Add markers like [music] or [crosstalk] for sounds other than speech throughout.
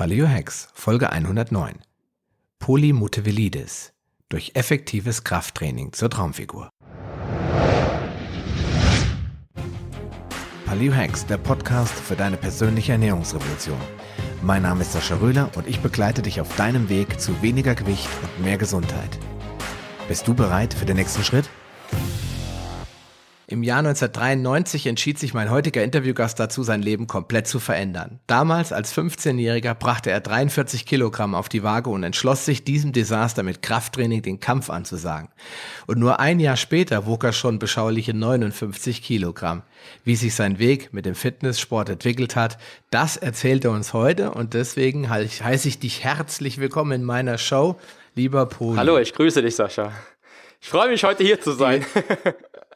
Paleo-Hacks, Folge 109. Polymutevelitis durch effektives Krafttraining zur Traumfigur. Paleo-Hacks, der Podcast für deine persönliche Ernährungsrevolution. Mein Name ist Sascha Röhler und ich begleite dich auf deinem Weg zu weniger Gewicht und mehr Gesundheit. Bist du bereit für den nächsten Schritt? Im Jahr 1993 entschied sich mein heutiger Interviewgast dazu, sein Leben komplett zu verändern. Damals, als 15-Jähriger, brachte er 43 Kilogramm auf die Waage und entschloss sich, diesem Desaster mit Krafttraining den Kampf anzusagen. Und nur ein Jahr später wog er schon beschauliche 59 Kilogramm. Wie sich sein Weg mit dem Fitnesssport entwickelt hat, das erzählt er uns heute und deswegen heiße ich dich herzlich willkommen in meiner Show, lieber Poli. Hallo, ich grüße dich, Sascha. Ich freue mich, heute hier zu sein.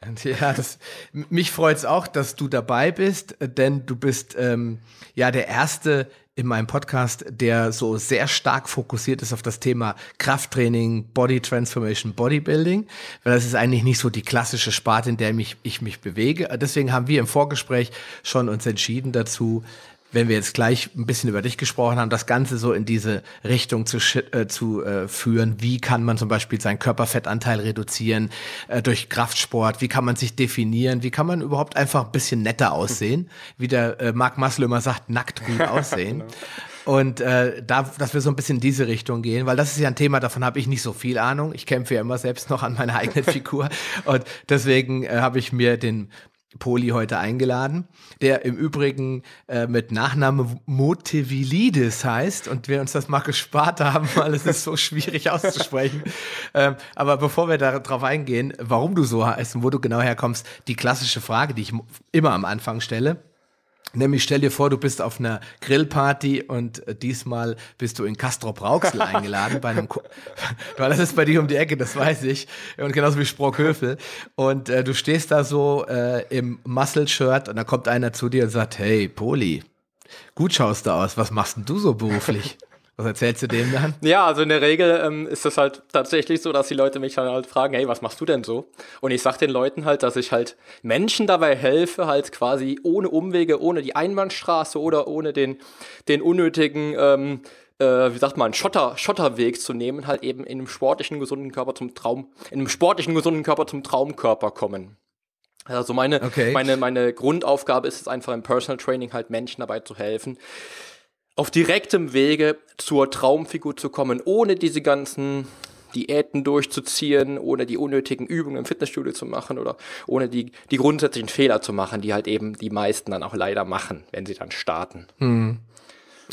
[laughs] Ja, das, mich freut es auch, dass du dabei bist, denn du bist ähm, ja der erste in meinem Podcast, der so sehr stark fokussiert ist auf das Thema Krafttraining, Body Transformation, Bodybuilding, weil das ist eigentlich nicht so die klassische Sparte, in der mich, ich mich bewege. Deswegen haben wir im Vorgespräch schon uns entschieden dazu, wenn wir jetzt gleich ein bisschen über dich gesprochen haben, das Ganze so in diese Richtung zu, äh, zu äh, führen. Wie kann man zum Beispiel seinen Körperfettanteil reduzieren äh, durch Kraftsport? Wie kann man sich definieren? Wie kann man überhaupt einfach ein bisschen netter aussehen? [laughs] Wie der äh, Marc Maslow immer sagt, nackt gut aussehen. Genau. Und äh, da, dass wir so ein bisschen in diese Richtung gehen, weil das ist ja ein Thema, davon habe ich nicht so viel Ahnung. Ich kämpfe ja immer selbst noch an meiner eigenen [laughs] Figur. Und deswegen äh, habe ich mir den Poli heute eingeladen, der im Übrigen äh, mit Nachname Motivilidis heißt und wir uns das mal gespart haben, weil es ist so schwierig auszusprechen. [laughs] ähm, aber bevor wir darauf eingehen, warum du so heißt und wo du genau herkommst, die klassische Frage, die ich immer am Anfang stelle. Nämlich stell dir vor, du bist auf einer Grillparty und äh, diesmal bist du in Castro Brauxel [laughs] eingeladen bei einem, Ko [laughs] weil das ist bei dir um die Ecke, das weiß ich. Und genauso wie Sprockhöfel. Und äh, du stehst da so äh, im Muscle-Shirt und da kommt einer zu dir und sagt, hey, Poli, gut schaust du aus, was machst denn du so beruflich? [laughs] Was erzählst du dem dann? Ja, also in der Regel ähm, ist es halt tatsächlich so, dass die Leute mich dann halt fragen, hey, was machst du denn so? Und ich sag den Leuten halt, dass ich halt Menschen dabei helfe, halt quasi ohne Umwege, ohne die Einbahnstraße oder ohne den, den unnötigen ähm, äh, wie sagt man, Schotter, Schotterweg zu nehmen, halt eben in einem sportlichen, gesunden Körper zum Traum, in einem sportlichen, gesunden Körper zum Traumkörper kommen. Also meine, okay. meine, meine Grundaufgabe ist es einfach im Personal Training halt Menschen dabei zu helfen, auf direktem Wege zur Traumfigur zu kommen, ohne diese ganzen Diäten durchzuziehen, ohne die unnötigen Übungen im Fitnessstudio zu machen oder ohne die, die grundsätzlichen Fehler zu machen, die halt eben die meisten dann auch leider machen, wenn sie dann starten. Hm.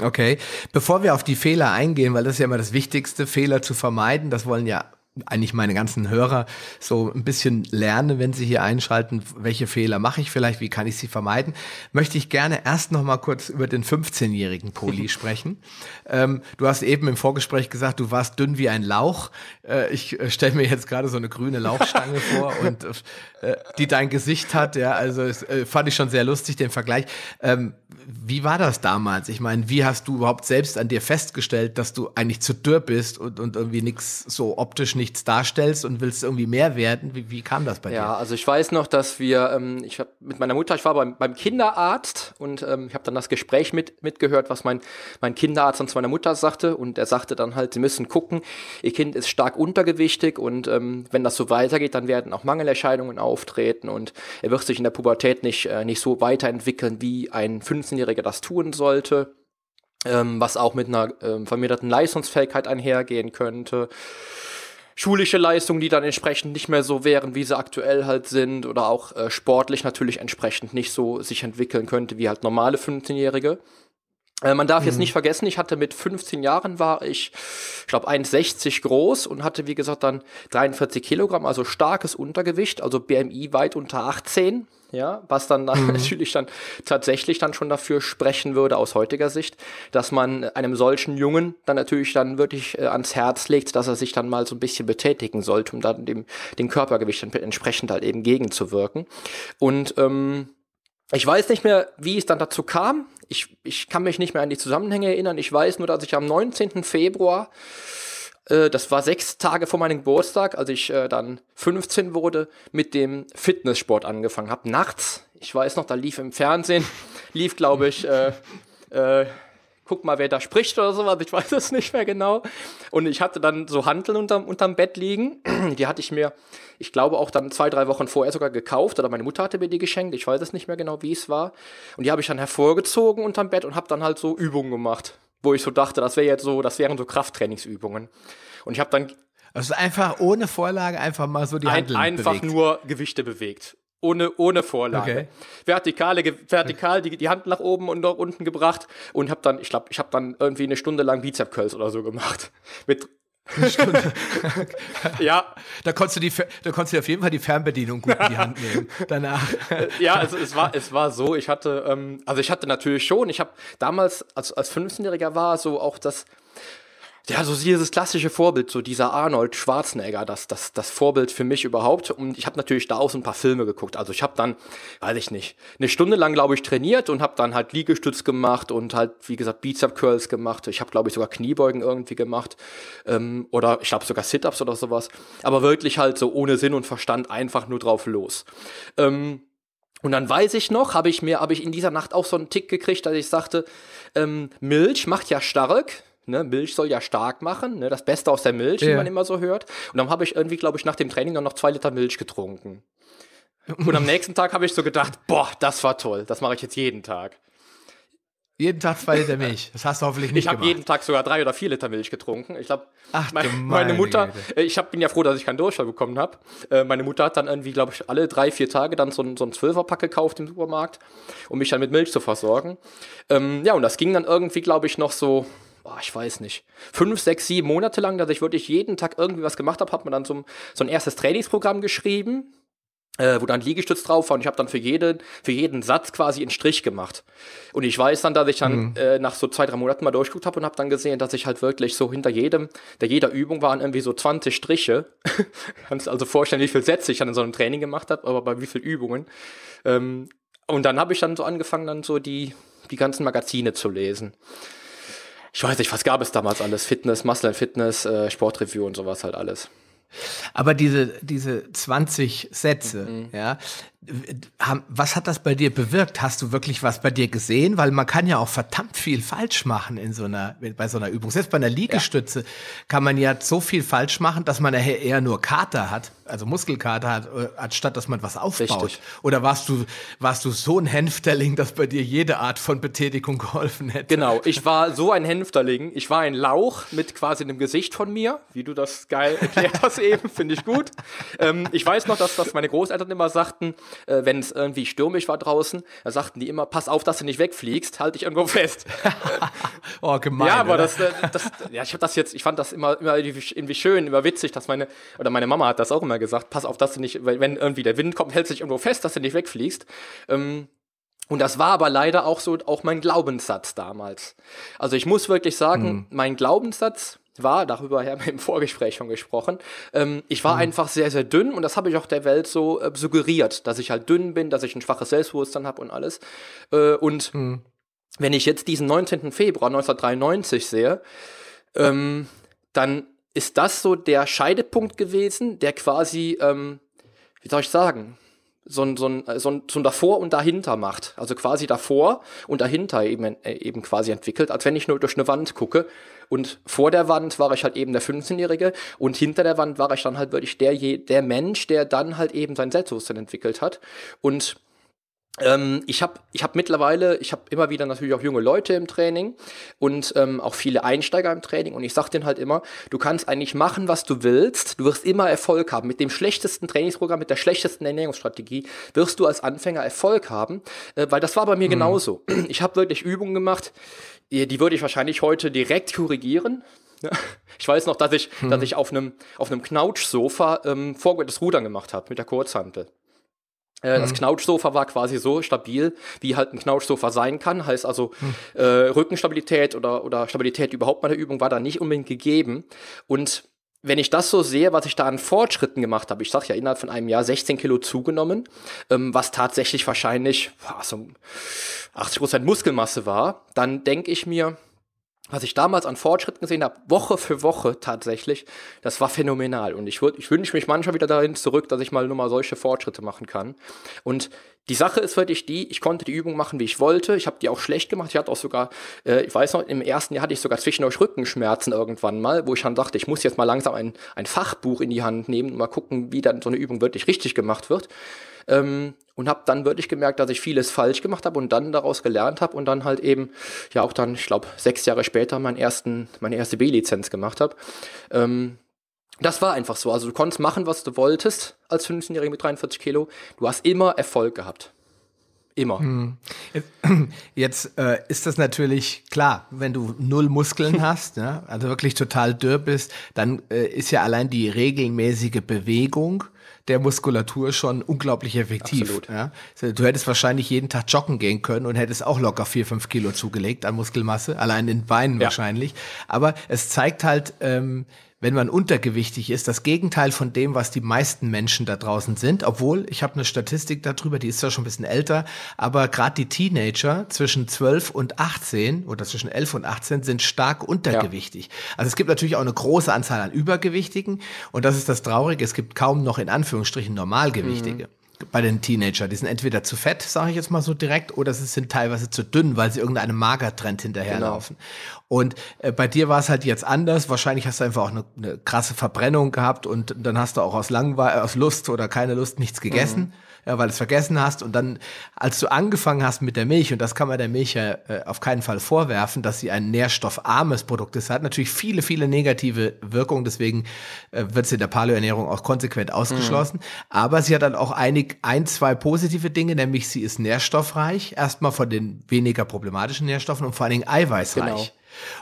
Okay, bevor wir auf die Fehler eingehen, weil das ist ja immer das Wichtigste, Fehler zu vermeiden, das wollen ja eigentlich meine ganzen Hörer so ein bisschen lernen, wenn sie hier einschalten, welche Fehler mache ich vielleicht, wie kann ich sie vermeiden, möchte ich gerne erst noch mal kurz über den 15-jährigen Poli [laughs] sprechen. Ähm, du hast eben im Vorgespräch gesagt, du warst dünn wie ein Lauch. Äh, ich äh, stelle mir jetzt gerade so eine grüne Lauchstange [laughs] vor und äh, die dein Gesicht hat. Ja, also das, äh, fand ich schon sehr lustig den Vergleich. Ähm, wie war das damals? Ich meine, wie hast du überhaupt selbst an dir festgestellt, dass du eigentlich zu dürr bist und, und irgendwie nichts so optisch nicht nichts darstellst und willst irgendwie mehr werden. Wie, wie kam das bei ja, dir? Ja, also ich weiß noch, dass wir, ähm, ich habe mit meiner Mutter, ich war beim, beim Kinderarzt und ähm, ich habe dann das Gespräch mit, mitgehört, was mein, mein Kinderarzt dann zu meiner Mutter sagte und er sagte dann halt, sie müssen gucken, ihr Kind ist stark untergewichtig und ähm, wenn das so weitergeht, dann werden auch Mangelerscheinungen auftreten und er wird sich in der Pubertät nicht, äh, nicht so weiterentwickeln, wie ein 15-Jähriger das tun sollte. Ähm, was auch mit einer ähm, verminderten Leistungsfähigkeit einhergehen könnte schulische Leistungen, die dann entsprechend nicht mehr so wären, wie sie aktuell halt sind oder auch äh, sportlich natürlich entsprechend nicht so sich entwickeln könnte wie halt normale 15-Jährige. Äh, man darf jetzt mhm. nicht vergessen, ich hatte mit 15 Jahren war ich, ich glaube, 1,60 groß und hatte, wie gesagt, dann 43 Kilogramm, also starkes Untergewicht, also BMI weit unter 18, ja, was dann, dann mhm. [laughs] natürlich dann tatsächlich dann schon dafür sprechen würde aus heutiger Sicht, dass man einem solchen Jungen dann natürlich dann wirklich äh, ans Herz legt, dass er sich dann mal so ein bisschen betätigen sollte, um dann dem, dem Körpergewicht entsprechend halt eben gegenzuwirken. Und ähm, ich weiß nicht mehr, wie es dann dazu kam. Ich, ich kann mich nicht mehr an die Zusammenhänge erinnern. Ich weiß nur, dass ich am 19. Februar, äh, das war sechs Tage vor meinem Geburtstag, als ich äh, dann 15 wurde, mit dem Fitnesssport angefangen habe. Nachts. Ich weiß noch, da lief im Fernsehen, [laughs] lief, glaube ich, äh, äh guck mal, wer da spricht oder sowas, ich weiß es [laughs] nicht mehr genau. Und ich hatte dann so Hanteln unterm, unterm Bett liegen. [clears throat] Die hatte ich mir, ich glaube, auch dann zwei, drei Wochen vorher sogar gekauft oder meine Mutter hatte mir die geschenkt. Ich weiß es nicht mehr genau, wie es war. Und die habe ich dann hervorgezogen unterm Bett und habe dann halt so Übungen gemacht, wo ich so dachte, das wäre jetzt so, das wären so Krafttrainingsübungen. Und ich habe dann also einfach ohne Vorlage einfach mal so die Ein, Handeln Einfach bewegt. nur Gewichte bewegt. Ohne, ohne Vorlage. Okay. Vertikale, vertikal die, die Hand nach oben und nach unten gebracht und habe dann, ich glaube, ich habe dann irgendwie eine Stunde lang Bizep Curls oder so gemacht. [laughs] Mit Stunde. [laughs] ja. Da konntest, du die, da konntest du auf jeden Fall die Fernbedienung gut in die Hand nehmen. [laughs] Danach. Äh, ja, also es war, es war so, ich hatte, ähm, also ich hatte natürlich schon, ich habe damals, als, als 15-Jähriger war, so auch das, ja, so dieses klassische Vorbild, so dieser Arnold Schwarzenegger, das, das, das Vorbild für mich überhaupt. Und ich habe natürlich da auch so ein paar Filme geguckt. Also ich habe dann, weiß ich nicht, eine Stunde lang, glaube ich, trainiert und habe dann halt Liegestütz gemacht und halt, wie gesagt, Bizep Curls gemacht. Ich habe, glaube ich, sogar Kniebeugen irgendwie gemacht. Ähm, oder ich glaube sogar Sit-Ups oder sowas. Aber wirklich halt so ohne Sinn und Verstand einfach nur drauf los. Ähm, und dann weiß ich noch, habe ich mir, habe ich in dieser Nacht auch so einen Tick gekriegt, dass ich sagte, ähm, Milch macht ja stark, Ne? Milch soll ja stark machen, ne? das Beste aus der Milch, yeah. wie man immer so hört. Und dann habe ich irgendwie, glaube ich, nach dem Training dann noch zwei Liter Milch getrunken. Und am nächsten Tag habe ich so gedacht, boah, das war toll, das mache ich jetzt jeden Tag. Jeden Tag zwei Liter Milch. Das hast du hoffentlich nicht ich Ich habe jeden Tag sogar drei oder vier Liter Milch getrunken. Ich glaube, meine, meine, Mutter, Güte. Äh, ich hab, bin ja froh, dass ich keinen Durchfall bekommen habe. Äh, meine Mutter hat dann irgendwie, glaube ich, alle drei, vier Tage dann so, so einen Zwölferpack gekauft im Supermarkt, um mich dann mit Milch zu versorgen. Ähm, ja, und das ging dann irgendwie, glaube ich, noch so boah, ich weiß nicht, fünf, sechs, sieben Monate lang, dass ich wirklich jeden Tag irgendwie was gemacht habe, hat man dann so, so ein erstes Trainingsprogramm geschrieben, äh, wo dann Liegestütz drauf war und ich habe dann für jeden, für jeden Satz quasi einen Strich gemacht. Und ich weiß dann, dass ich dann mhm. äh, nach so zwei, drei Monaten mal durchguckt habe und habe dann gesehen, dass ich halt wirklich so hinter jedem, der jeder Übung waren irgendwie so 20 Striche. [laughs] Kannst also vorstellen, wie viele Sätze ich dann in so einem Training gemacht habe, aber bei wie vielen Übungen. Ähm, und dann habe ich dann so angefangen, dann so die, die ganzen Magazine zu lesen ich weiß nicht, was gab es damals alles? Fitness, Muscle and Fitness, äh, Sportreview und sowas halt alles. Aber diese, diese 20 Sätze, mhm. ja, was hat das bei dir bewirkt? Hast du wirklich was bei dir gesehen? Weil man kann ja auch verdammt viel falsch machen in so einer, bei so einer Übung. Selbst bei einer Liegestütze ja. kann man ja so viel falsch machen, dass man nachher eher nur Kater hat, also Muskelkater hat, äh, anstatt dass man was aufbaut. Richtig. Oder warst du, warst du so ein Hänfterling, dass bei dir jede Art von Betätigung geholfen hätte? Genau, ich war so ein Hänfterling. Ich war ein Lauch mit quasi einem Gesicht von mir, wie du das geil erklärt hast eben, finde ich gut. Ähm, ich weiß noch, dass, dass meine Großeltern immer sagten, äh, wenn es irgendwie stürmisch war draußen, da sagten die immer, pass auf, dass du nicht wegfliegst, halt dich irgendwo fest. [laughs] oh, gemein. Ja, aber das, äh, das, ja, ich habe das jetzt, ich fand das immer, immer irgendwie schön, immer witzig, dass meine, oder meine Mama hat das auch immer gesagt, pass auf, dass du nicht, wenn irgendwie der Wind kommt, hältst du dich irgendwo fest, dass du nicht wegfliegst. Ähm, und das war aber leider auch so auch mein Glaubenssatz damals. Also ich muss wirklich sagen, hm. mein Glaubenssatz war, darüber haben wir im [laughs] Vorgespräch schon gesprochen. Ähm, ich war mhm. einfach sehr, sehr dünn und das habe ich auch der Welt so äh, suggeriert, dass ich halt dünn bin, dass ich ein schwaches Selbstbewusstsein habe und alles. Äh, und mhm. wenn ich jetzt diesen 19. Februar 1993 sehe, ähm, dann ist das so der Scheidepunkt gewesen, der quasi, ähm, wie soll ich sagen, so ein, so ein, äh, so ein, so ein davor und dahinter macht. Also quasi davor und dahinter eben, äh, eben quasi entwickelt, als wenn ich nur durch eine Wand gucke. Und vor der Wand war ich halt eben der 15-Jährige und hinter der Wand war ich dann halt wirklich der, der Mensch, der dann halt eben sein Selbstbewusstsein entwickelt hat. Und ähm, ich habe ich hab mittlerweile, ich habe immer wieder natürlich auch junge Leute im Training und ähm, auch viele Einsteiger im Training und ich sage denen halt immer, du kannst eigentlich machen, was du willst, du wirst immer Erfolg haben. Mit dem schlechtesten Trainingsprogramm, mit der schlechtesten Ernährungsstrategie wirst du als Anfänger Erfolg haben, äh, weil das war bei mir mhm. genauso. [clears throat] Ich habe wirklich Übungen gemacht, die, die würde ich wahrscheinlich heute direkt korrigieren. Ich weiß noch, dass ich, mhm. dass ich auf einem auf einem Knautschsofa ähm, vorwärts Rudern gemacht habe mit der Kurzhantel. Äh, das mhm. Knautschsofa war quasi so stabil, wie halt ein Knautschsofa sein kann. Heißt also, hm. äh, Rückenstabilität oder, oder Stabilität überhaupt bei der Übung war da nicht unbedingt gegeben. Und wenn ich das so sehe, was ich da an Fortschritten gemacht habe, ich sag ja innerhalb von einem Jahr 16 Kilo zugenommen, ähm, was tatsächlich wahrscheinlich boah, so 80 Prozent Muskelmasse war, dann denke ich mir, was ich damals an Fortschritten gesehen habe, Woche für Woche tatsächlich, das war phänomenal. Und ich, ich wünsche mich manchmal wieder dahin zurück, dass ich mal nur mal solche Fortschritte machen kann. Und die Sache ist wirklich die, ich konnte die Übung machen, wie ich wollte. Ich habe die auch schlecht gemacht. Ich hatte auch sogar, äh, ich weiß noch, im ersten Jahr hatte ich sogar zwischendurch Rückenschmerzen irgendwann mal, wo ich dann dachte, ich muss jetzt mal langsam ein, ein Fachbuch in die Hand nehmen und mal gucken, wie dann so eine Übung wirklich richtig gemacht wird. Ähm, und habe dann wirklich gemerkt, dass ich vieles falsch gemacht habe und dann daraus gelernt habe und dann halt eben, ja auch dann, ich glaube, sechs Jahre später meinen ersten, meine erste B-Lizenz gemacht habe. Ähm, das war einfach so. Also du konntest machen, was du wolltest als 15-Jähriger mit 43 Kilo. Du hast immer Erfolg gehabt. Immer. Hm. Jetzt, äh, ist das natürlich klar, wenn du null Muskeln [laughs] hast, ne, also wirklich total dürr bist, dann äh, ist ja allein die regelmäßige Bewegung der Muskulatur schon unglaublich effektiv. Ja? Also, du hättest wahrscheinlich jeden Tag joggen gehen können und hättest auch locker vier, fünf Kilo zugelegt an Muskelmasse, allein in Beinen ja. wahrscheinlich. Aber es zeigt halt, ähm, wenn man untergewichtig ist, das Gegenteil von dem, was die meisten Menschen da draußen sind. Obwohl, ich habe eine Statistik darüber, die ist zwar schon ein bisschen älter, aber gerade die Teenager zwischen 12 und 18 oder zwischen 11 und 18 sind stark untergewichtig. Ja. Also es gibt natürlich auch eine große Anzahl an Übergewichtigen und das ist das Traurige, es gibt kaum noch in Anführungsstrichen Normalgewichtige. Mhm bei den Teenager. Die sind entweder zu fett, sage ich jetzt mal so direkt, oder sie sind teilweise zu dünn, weil sie irgendeinem Magertrend hinterherlaufen. Genau. Und äh, bei dir war es halt jetzt anders. Wahrscheinlich hast du einfach auch eine, eine krasse Verbrennung gehabt und dann hast du auch aus Langweil, aus Lust oder keine Lust nichts gegessen. Mhm ja, weil du es vergessen hast. Und dann, als du angefangen hast mit der Milch, und das kann man der Milch ja äh, auf keinen Fall vorwerfen, dass sie ein nährstoffarmes Produkt ist, hat natürlich viele, viele negative Wirkungen. Deswegen äh, wird sie in der Paleoernährung auch konsequent ausgeschlossen. Mhm. Aber sie hat dann auch einig, ein, zwei positive Dinge, nämlich sie ist nährstoffreich, erstmal von den weniger problematischen Nährstoffen und vor allen Dingen eiweißreich. Genau.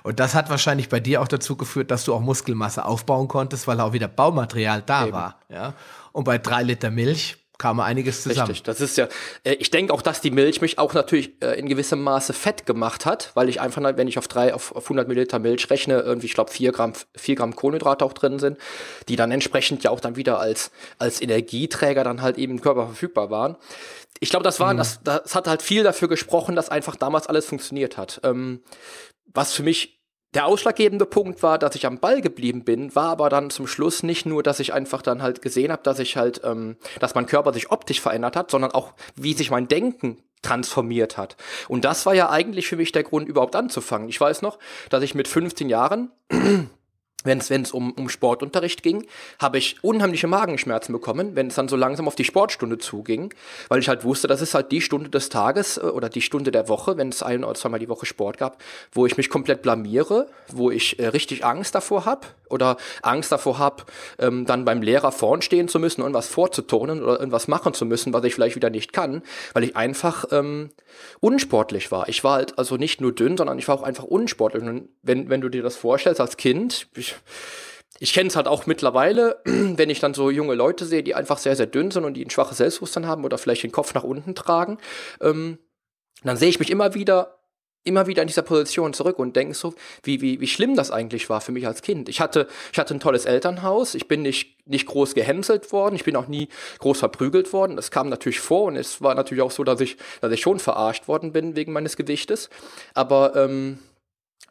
Und das hat wahrscheinlich bei dir auch dazu geführt, dass du auch Muskelmasse aufbauen konntest, weil auch wieder Baumaterial da Eben. war. Ja? Und bei drei Liter Milch kam einiges zusammen. Richtig, das ist ja, äh, ich denke auch, dass die Milch mich auch natürlich äh, in gewissem Maße fett gemacht hat, weil ich einfach, wenn ich auf drei, auf, 100 Milliliter Milch rechne, irgendwie, ich glaube, vier Gramm, vier Gramm Kohlenhydrate auch drin sind, die dann entsprechend ja auch dann wieder als, als Energieträger dann halt eben im Körper verfügbar waren. Ich glaube, das war, mhm. das, das hat halt viel dafür gesprochen, dass einfach damals alles funktioniert hat. Ähm, was für mich der ausschlaggebende Punkt war, dass ich am Ball geblieben bin, war aber dann zum Schluss nicht nur, dass ich einfach dann halt gesehen habe, dass ich halt, ähm, dass mein Körper sich optisch verändert hat, sondern auch, wie sich mein Denken transformiert hat. Und das war ja eigentlich für mich der Grund, überhaupt anzufangen. Ich weiß noch, dass ich mit 15 Jahren wenn es um, um Sportunterricht ging, habe ich unheimliche Magenschmerzen bekommen, wenn es dann so langsam auf die Sportstunde zuging, weil ich halt wusste, das ist halt die Stunde des Tages äh, oder die Stunde der Woche, wenn es ein oder zweimal die Woche Sport gab, wo ich mich komplett blamiere, wo ich äh, richtig Angst davor habe oder Angst davor habe, ähm, dann beim Lehrer vorn stehen zu müssen und was vorzutonen oder irgendwas machen zu müssen, was ich vielleicht wieder nicht kann, weil ich einfach ähm, unsportlich war. Ich war halt also nicht nur dünn, sondern ich war auch einfach unsportlich. Und wenn, wenn du dir das vorstellst als Kind, ich ich, ich kenne es halt auch mittlerweile, [clears throat] wenn ich dann so junge Leute sehe, die einfach sehr, sehr dünn sind und die ein schwaches Selbstbewusstsein haben oder vielleicht den Kopf nach unten tragen, ähm, dann sehe ich mich immer wieder immer wieder in dieser Position zurück und denke so, wie, wie, wie schlimm das eigentlich war für mich als Kind. Ich hatte, ich hatte ein tolles Elternhaus, ich bin nicht, nicht groß gehänselt worden, ich bin auch nie groß verprügelt worden. Das kam natürlich vor und es war natürlich auch so, dass ich, dass ich schon verarscht worden bin wegen meines Gewichtes. Aber ähm,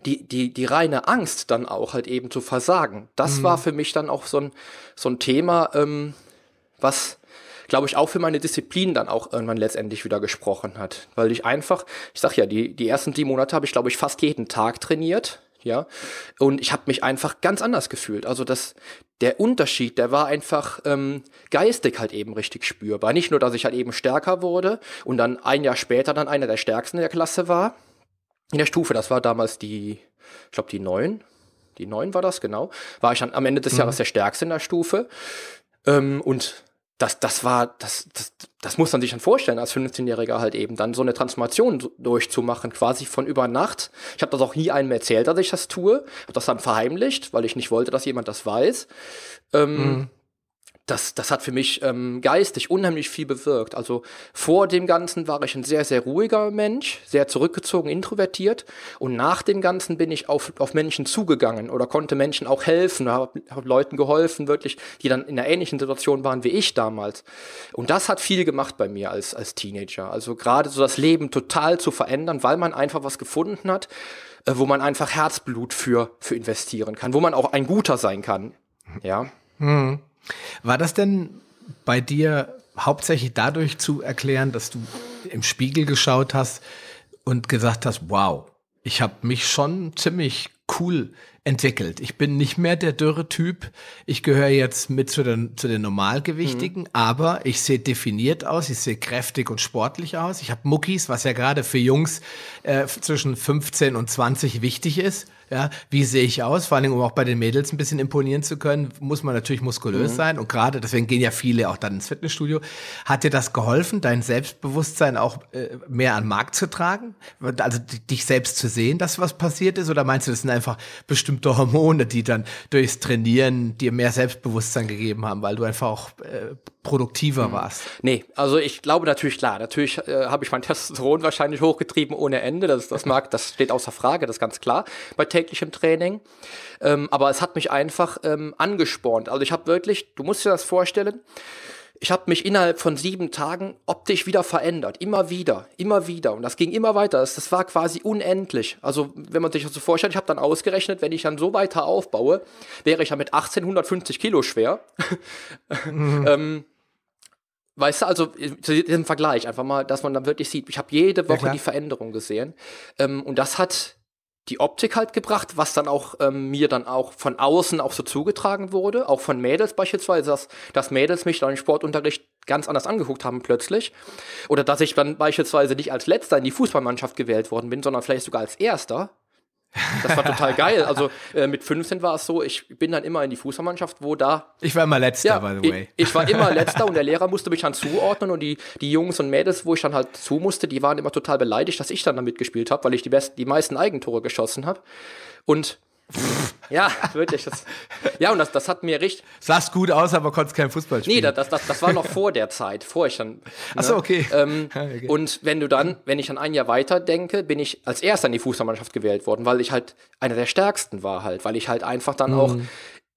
die, die, die reine Angst dann auch halt eben zu versagen, das mhm. war für mich dann auch so ein, so ein Thema, ähm, was, glaube ich, auch für meine Disziplin dann auch irgendwann letztendlich wieder gesprochen hat. Weil ich einfach, ich sag ja, die, die ersten sieben Monate habe ich, glaube ich, fast jeden Tag trainiert. Ja, und ich habe mich einfach ganz anders gefühlt. Also das, der Unterschied, der war einfach ähm, geistig halt eben richtig spürbar. Nicht nur, dass ich halt eben stärker wurde und dann ein Jahr später dann einer der Stärksten der Klasse war, in der Stufe, das war damals die, ich glaube die neun, die neun war das, genau, war ich dann am Ende des mhm. Jahres der Stärkste in der Stufe. Ähm, und das, das war, das, das, das muss man sich dann vorstellen, als 15-Jähriger halt eben dann so eine Transformation durchzumachen, quasi von über Nacht. Ich habe das auch nie einem erzählt, dass ich das tue, Hab das dann verheimlicht, weil ich nicht wollte, dass jemand das weiß. Ähm, mhm das, das hat für mich ähm, geistig unheimlich viel bewirkt. Also vor dem Ganzen war ich ein sehr, sehr ruhiger Mensch, sehr zurückgezogen, introvertiert. Und nach dem Ganzen bin ich auf, auf Menschen zugegangen oder konnte Menschen auch helfen, habe hab Leuten geholfen, wirklich, die dann in einer ähnlichen Situation waren wie ich damals. Und das hat viel gemacht bei mir als, als Teenager. Also gerade so das Leben total zu verändern, weil man einfach was gefunden hat, äh, wo man einfach Herzblut für, für investieren kann, wo man auch ein Guter sein kann. Ja. Mhm. War das denn bei dir hauptsächlich dadurch zu erklären, dass du im Spiegel geschaut hast und gesagt hast, wow, ich habe mich schon ziemlich cool entwickelt. Ich bin nicht mehr der dürre Typ. Ich gehöre jetzt mit zu den, zu den Normalgewichtigen, mhm. aber ich sehe definiert aus, ich sehe kräftig und sportlich aus. Ich habe Muckis, was ja gerade für Jungs äh, zwischen 15 und 20 wichtig ist. Ja, wie sehe ich aus? Vor allem, um auch bei den Mädels ein bisschen imponieren zu können, muss man natürlich muskulös mhm. sein. Und gerade, deswegen gehen ja viele auch dann ins Fitnessstudio. Hat dir das geholfen, dein Selbstbewusstsein auch äh, mehr an den Markt zu tragen? Also dich selbst zu sehen, dass was passiert ist? Oder meinst du, das sind einfach bestimmte Hormone, die dann durchs Trainieren dir mehr Selbstbewusstsein gegeben haben, weil du einfach auch äh, produktiver mhm. warst? Nee, also ich glaube natürlich klar. Natürlich äh, habe ich mein Testosteron wahrscheinlich hochgetrieben ohne Ende. Das, das mag, das steht außer Frage, das ist ganz klar. Bei täglich im Training. Ähm, aber es hat mich einfach ähm, angespornt. Also ich habe wirklich, du musst dir das vorstellen, ich habe mich innerhalb von sieben Tagen optisch wieder verändert. Immer wieder, immer wieder. Und das ging immer weiter. Das, das war quasi unendlich. Also, wenn man sich das so vorstellt, ich habe dann ausgerechnet, wenn ich dann so weiter aufbaue, wäre ich ja mit 1850 Kilo schwer. Mhm. [laughs] ähm, weißt du, also zu diesem Vergleich einfach mal, dass man dann wirklich sieht, ich habe jede Woche ja, die Veränderung gesehen. Ähm, und das hat die Optik halt gebracht, was dann auch ähm, mir dann auch von außen auch so zugetragen wurde, auch von Mädels beispielsweise, dass, dass Mädels mich dann im Sportunterricht ganz anders angeguckt haben plötzlich. Oder dass ich dann beispielsweise nicht als letzter in die Fußballmannschaft gewählt worden bin, sondern vielleicht sogar als erster, das war total geil. Also äh, mit 15 war es so, ich bin dann immer in die Fußballmannschaft, wo da. Ich war immer letzter, ja, by the way. Ich, ich, war immer [laughs] letzter und der Lehrer musste mich dann zuordnen und die, die Jungs und Mädels, wo ich dann halt zu musste, die waren immer total beleidigt, dass ich dann da mitgespielt habe, weil ich die, besten, die meisten Eigentore geschossen habe. Und ja, wirklich. Das, ja, und das, das hat mir richtig. Sah's gut aus, aber konnte kein Fußball spielen. Nee, das, das, das war noch vor der Zeit, vor ich dann. Ne? Achso, okay. Ähm, [laughs] okay. Und wenn du dann, wenn ich dann ein Jahr weiter denke, bin ich als erster in die Fußballmannschaft gewählt worden, weil ich halt einer der stärksten war halt, weil ich halt einfach dann mhm. auch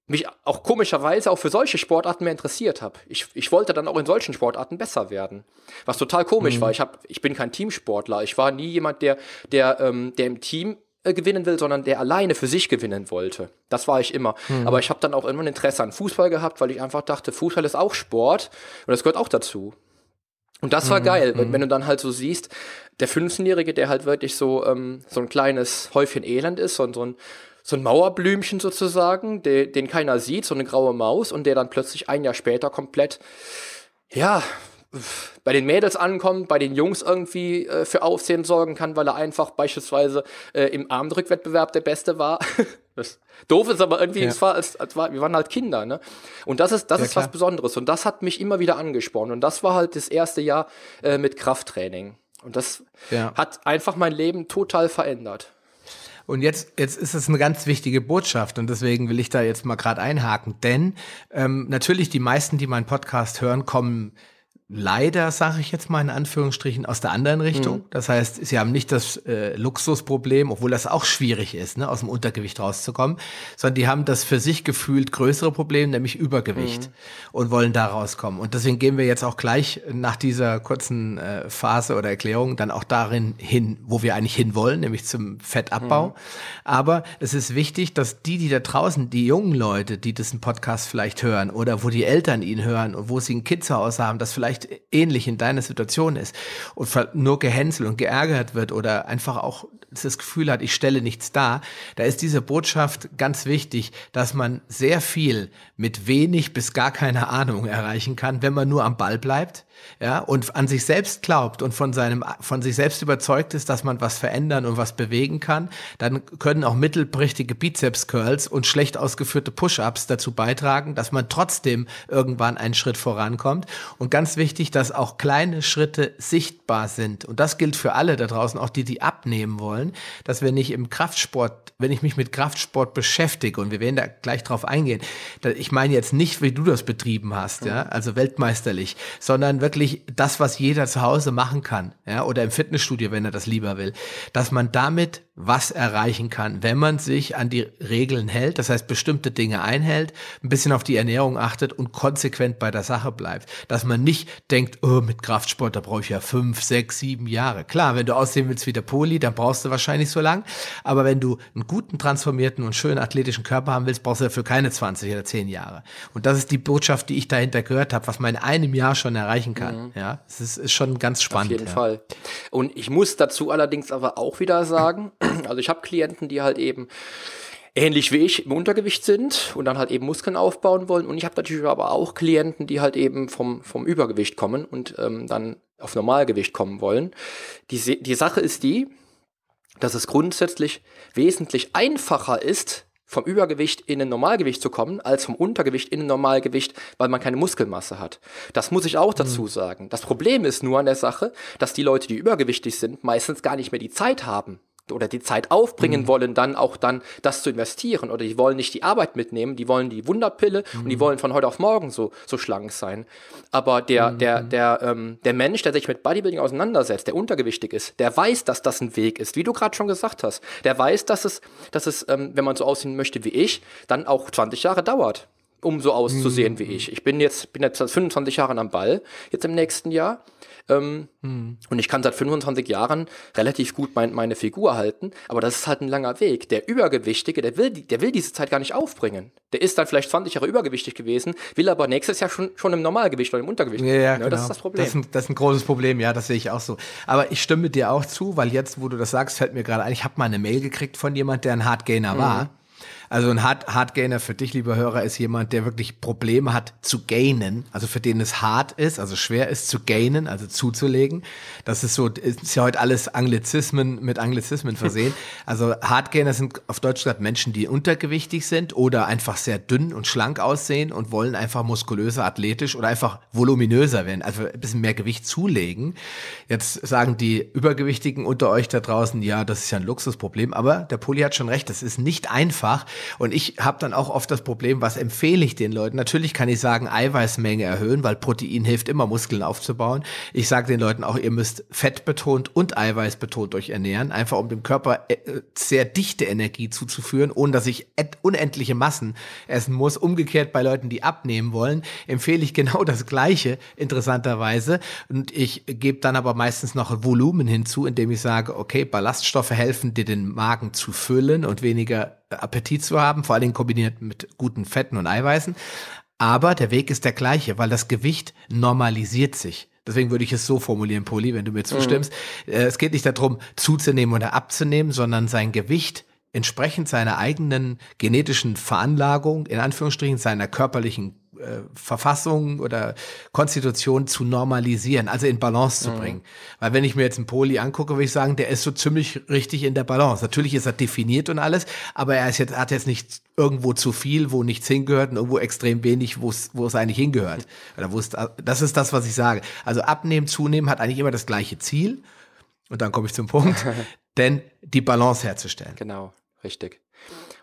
mich auch komischerweise auch für solche Sportarten mehr interessiert habe. Ich, ich wollte dann auch in solchen Sportarten besser werden. Was total komisch mhm. war. Ich, hab, ich bin kein Teamsportler. Ich war nie jemand, der, der, ähm, der im Team äh, gewinnen will, sondern der alleine für sich gewinnen wollte. Das war ich immer. Mhm. Aber ich habe dann auch immer ein Interesse an Fußball gehabt, weil ich einfach dachte, Fußball ist auch Sport und das gehört auch dazu. Und das war mhm. geil, wenn, mhm. wenn, du dann halt so siehst, der 15-Jährige, der halt wirklich so, ähm, so ein kleines Häufchen Elend ist, so, so ein so ein Mauerblümchen sozusagen, de, den keiner sieht, so eine graue Maus und der dann plötzlich ein Jahr später komplett, ja, bei den Mädels ankommt, bei den Jungs irgendwie äh, für Aufsehen sorgen kann, weil er einfach beispielsweise äh, im Armdrückwettbewerb der Beste war. [laughs] das, doof ist aber irgendwie, ja. es war, es, es war, wir waren halt Kinder, ne? Und das ist, das ja, ist was Besonderes. Und das hat mich immer wieder angespornt. Und das war halt das erste Jahr äh, mit Krafttraining. Und das ja. hat einfach mein Leben total verändert. Und jetzt, jetzt ist es eine ganz wichtige Botschaft und deswegen will ich da jetzt mal gerade einhaken, denn ähm, natürlich die meisten, die meinen Podcast hören, kommen leider, sage ich jetzt mal in Anführungsstrichen, aus der anderen Richtung. Mhm. Das heißt, sie haben nicht das äh, Luxusproblem, obwohl das auch schwierig ist, ne, aus dem Untergewicht rauszukommen, sondern die haben das für sich gefühlt größere Problem, nämlich Übergewicht mhm. und wollen da rauskommen. Und deswegen gehen wir jetzt auch gleich nach dieser kurzen äh, Phase oder Erklärung dann auch darin hin, wo wir eigentlich hinwollen, nämlich zum Fettabbau. Mhm. Aber es ist wichtig, dass die, die da draußen, die jungen Leute, die diesen Podcast vielleicht hören oder wo die Eltern ihn hören und wo sie ein Kids zu Hause haben, das vielleicht vielleicht ähnlich in deiner Situation ist und nur gehänselt und geärgert wird oder einfach auch das Gefühl hat, ich stelle nichts dar, da ist diese Botschaft ganz wichtig, dass man sehr viel mit wenig bis gar keine Ahnung erreichen kann, wenn man nur am Ball bleibt ja, und an sich selbst glaubt und von seinem, von sich selbst überzeugt ist, dass man was verändern und was bewegen kann, dann können auch mittelprächtige Bizeps-Curls und schlecht ausgeführte Push-Ups dazu beitragen, dass man trotzdem irgendwann einen Schritt vorankommt. Und ganz wichtig, dass auch kleine Schritte sichtbar sind. Und das gilt für alle da draußen, auch die, die abnehmen wollen, dass wenn ich im Kraftsport, wenn ich mich mit Kraftsport beschäftige, und wir werden da gleich drauf eingehen, ich meine jetzt nicht, wie du das betrieben hast, ja, genau. also weltmeisterlich, sondern wirklich das, was jeder zu Hause machen kann, ja, oder im Fitnessstudio, wenn er das lieber will, dass man damit was erreichen kann, wenn man sich an die Regeln hält, das heißt bestimmte Dinge einhält, ein bisschen auf die Ernährung achtet und konsequent bei der Sache bleibt. Dass man nicht denkt, oh, mit Kraftsport, da brauche ich ja fünf, sechs, sieben Jahre. Klar, wenn du aussehen willst wie der Poli, dann brauchst du wahrscheinlich so lang. Aber wenn du einen guten, transformierten und schönen athletischen Körper haben willst, brauchst du dafür keine 20 oder 10 Jahre. Und das ist die Botschaft, die ich dahinter gehört habe, was man in einem Jahr schon erreichen kann kann. Mhm. Ja, es ist, ist, schon ganz spannend. Auf jeden ja. Fall. Und ich muss dazu allerdings aber auch wieder sagen, [clears throat] also ich habe Klienten, die halt eben ähnlich wie ich im Untergewicht sind und dann halt eben Muskeln aufbauen wollen. Und ich habe natürlich aber auch Klienten, die halt eben vom, vom Übergewicht kommen und ähm, dann auf Normalgewicht kommen wollen. Die, die Sache ist die, dass es grundsätzlich wesentlich einfacher ist, vom Übergewicht in ein Normalgewicht zu kommen, als vom Untergewicht in ein Normalgewicht, weil man keine Muskelmasse hat. Das muss ich auch dazu mhm. sagen. Das Problem ist nur an der Sache, dass die Leute, die übergewichtig sind, meistens gar nicht mehr die Zeit haben, oder die Zeit aufbringen mhm. wollen, dann auch dann das zu investieren. Oder die wollen nicht die Arbeit mitnehmen, die wollen die Wunderpille mhm. und die mhm. wollen von heute auf morgen so, so schlank sein. Aber der, mhm. der, der, ähm, der Mensch, der sich mit Bodybuilding auseinandersetzt, der untergewichtig ist, der weiß, dass das ein Weg ist, wie du gerade schon gesagt hast. Der weiß, dass es, dass es ähm, wenn man so aussehen möchte wie ich, dann auch 20 Jahre dauert um so auszusehen mhm. wie ich. Ich bin jetzt, bin jetzt 25 Jahre am Ball, jetzt im nächsten Jahr. Ähm, mhm. Und ich kann seit 25 Jahren relativ gut mein, meine Figur halten, aber das ist halt ein langer Weg. Der Übergewichtige, der will, der will diese Zeit gar nicht aufbringen. Der ist dann vielleicht 20 Jahre übergewichtig gewesen, will aber nächstes Jahr schon, schon im Normalgewicht oder im Untergewicht. Ja, ja, ne? genau. Das ist das Problem. Das ist, ein, das ist ein großes Problem, ja, das sehe ich auch so. Aber ich stimme dir auch zu, weil jetzt, wo du das sagst, fällt mir gerade ein, ich habe mal eine Mail gekriegt von jemand, der ein Hardgainer mhm. war also ein Hard, Gainer für dich, lieber Hörer, ist jemand, der wirklich Probleme hat zu gainen, also für den es hart ist, also schwer ist zu gainen, also zuzulegen. Das ist so, ist ja heute alles Anglizismen mit Anglizismen [laughs] versehen. Also Hard Gainer sind auf Deutsch gesagt Menschen, die untergewichtig sind oder einfach sehr dünn und schlank aussehen und wollen einfach muskulöser, athletisch oder einfach voluminöser werden, also ein bisschen mehr Gewicht zulegen. Jetzt sagen die Übergewichtigen unter euch da draußen, ja, das ist ja ein Luxusproblem, aber der Poli hat schon recht, das ist nicht einfach, und ich habe dann auch oft das Problem, was empfehle ich den Leuten? Natürlich kann ich sagen, Eiweißmenge erhöhen, weil Protein hilft immer, Muskeln aufzubauen. Ich sage den Leuten auch, ihr müsst fettbetont und eiweißbetont euch ernähren, einfach um dem Körper äh, sehr dichte Energie zuzuführen, ohne dass ich unendliche Massen essen muss. Umgekehrt bei Leuten, die abnehmen wollen, empfehle ich genau das Gleiche, interessanterweise. Und ich gebe dann aber meistens noch Volumen hinzu, indem ich sage, okay, Ballaststoffe helfen dir, den Magen zu füllen und weniger Appetit zu haben, vor allen Dingen kombiniert mit guten Fetten und Eiweißen. Aber der Weg ist der gleiche, weil das Gewicht normalisiert sich. Deswegen würde ich es so formulieren, Poli, wenn du mir zustimmst. Mhm. Äh, es geht nicht darum, zuzunehmen oder abzunehmen, sondern sein Gewicht entsprechend seiner eigenen genetischen Veranlagung, in Anführungsstrichen seiner körperlichen äh, Verfassung oder Konstitution zu normalisieren, also in Balance zu mhm. bringen. Mhm. Weil wenn ich mir jetzt einen Poli angucke, würde ich sagen, der ist so ziemlich richtig in der Balance. Natürlich ist er definiert und alles, aber er ist jetzt, hat jetzt nicht irgendwo zu viel, wo nichts hingehört und irgendwo extrem wenig, wo es eigentlich hingehört. Oder das ist das, was ich sage. Also abnehmen, zunehmen hat eigentlich immer das gleiche Ziel. Und dann komme ich zum Punkt, [laughs] denn die Balance herzustellen. Genau, richtig.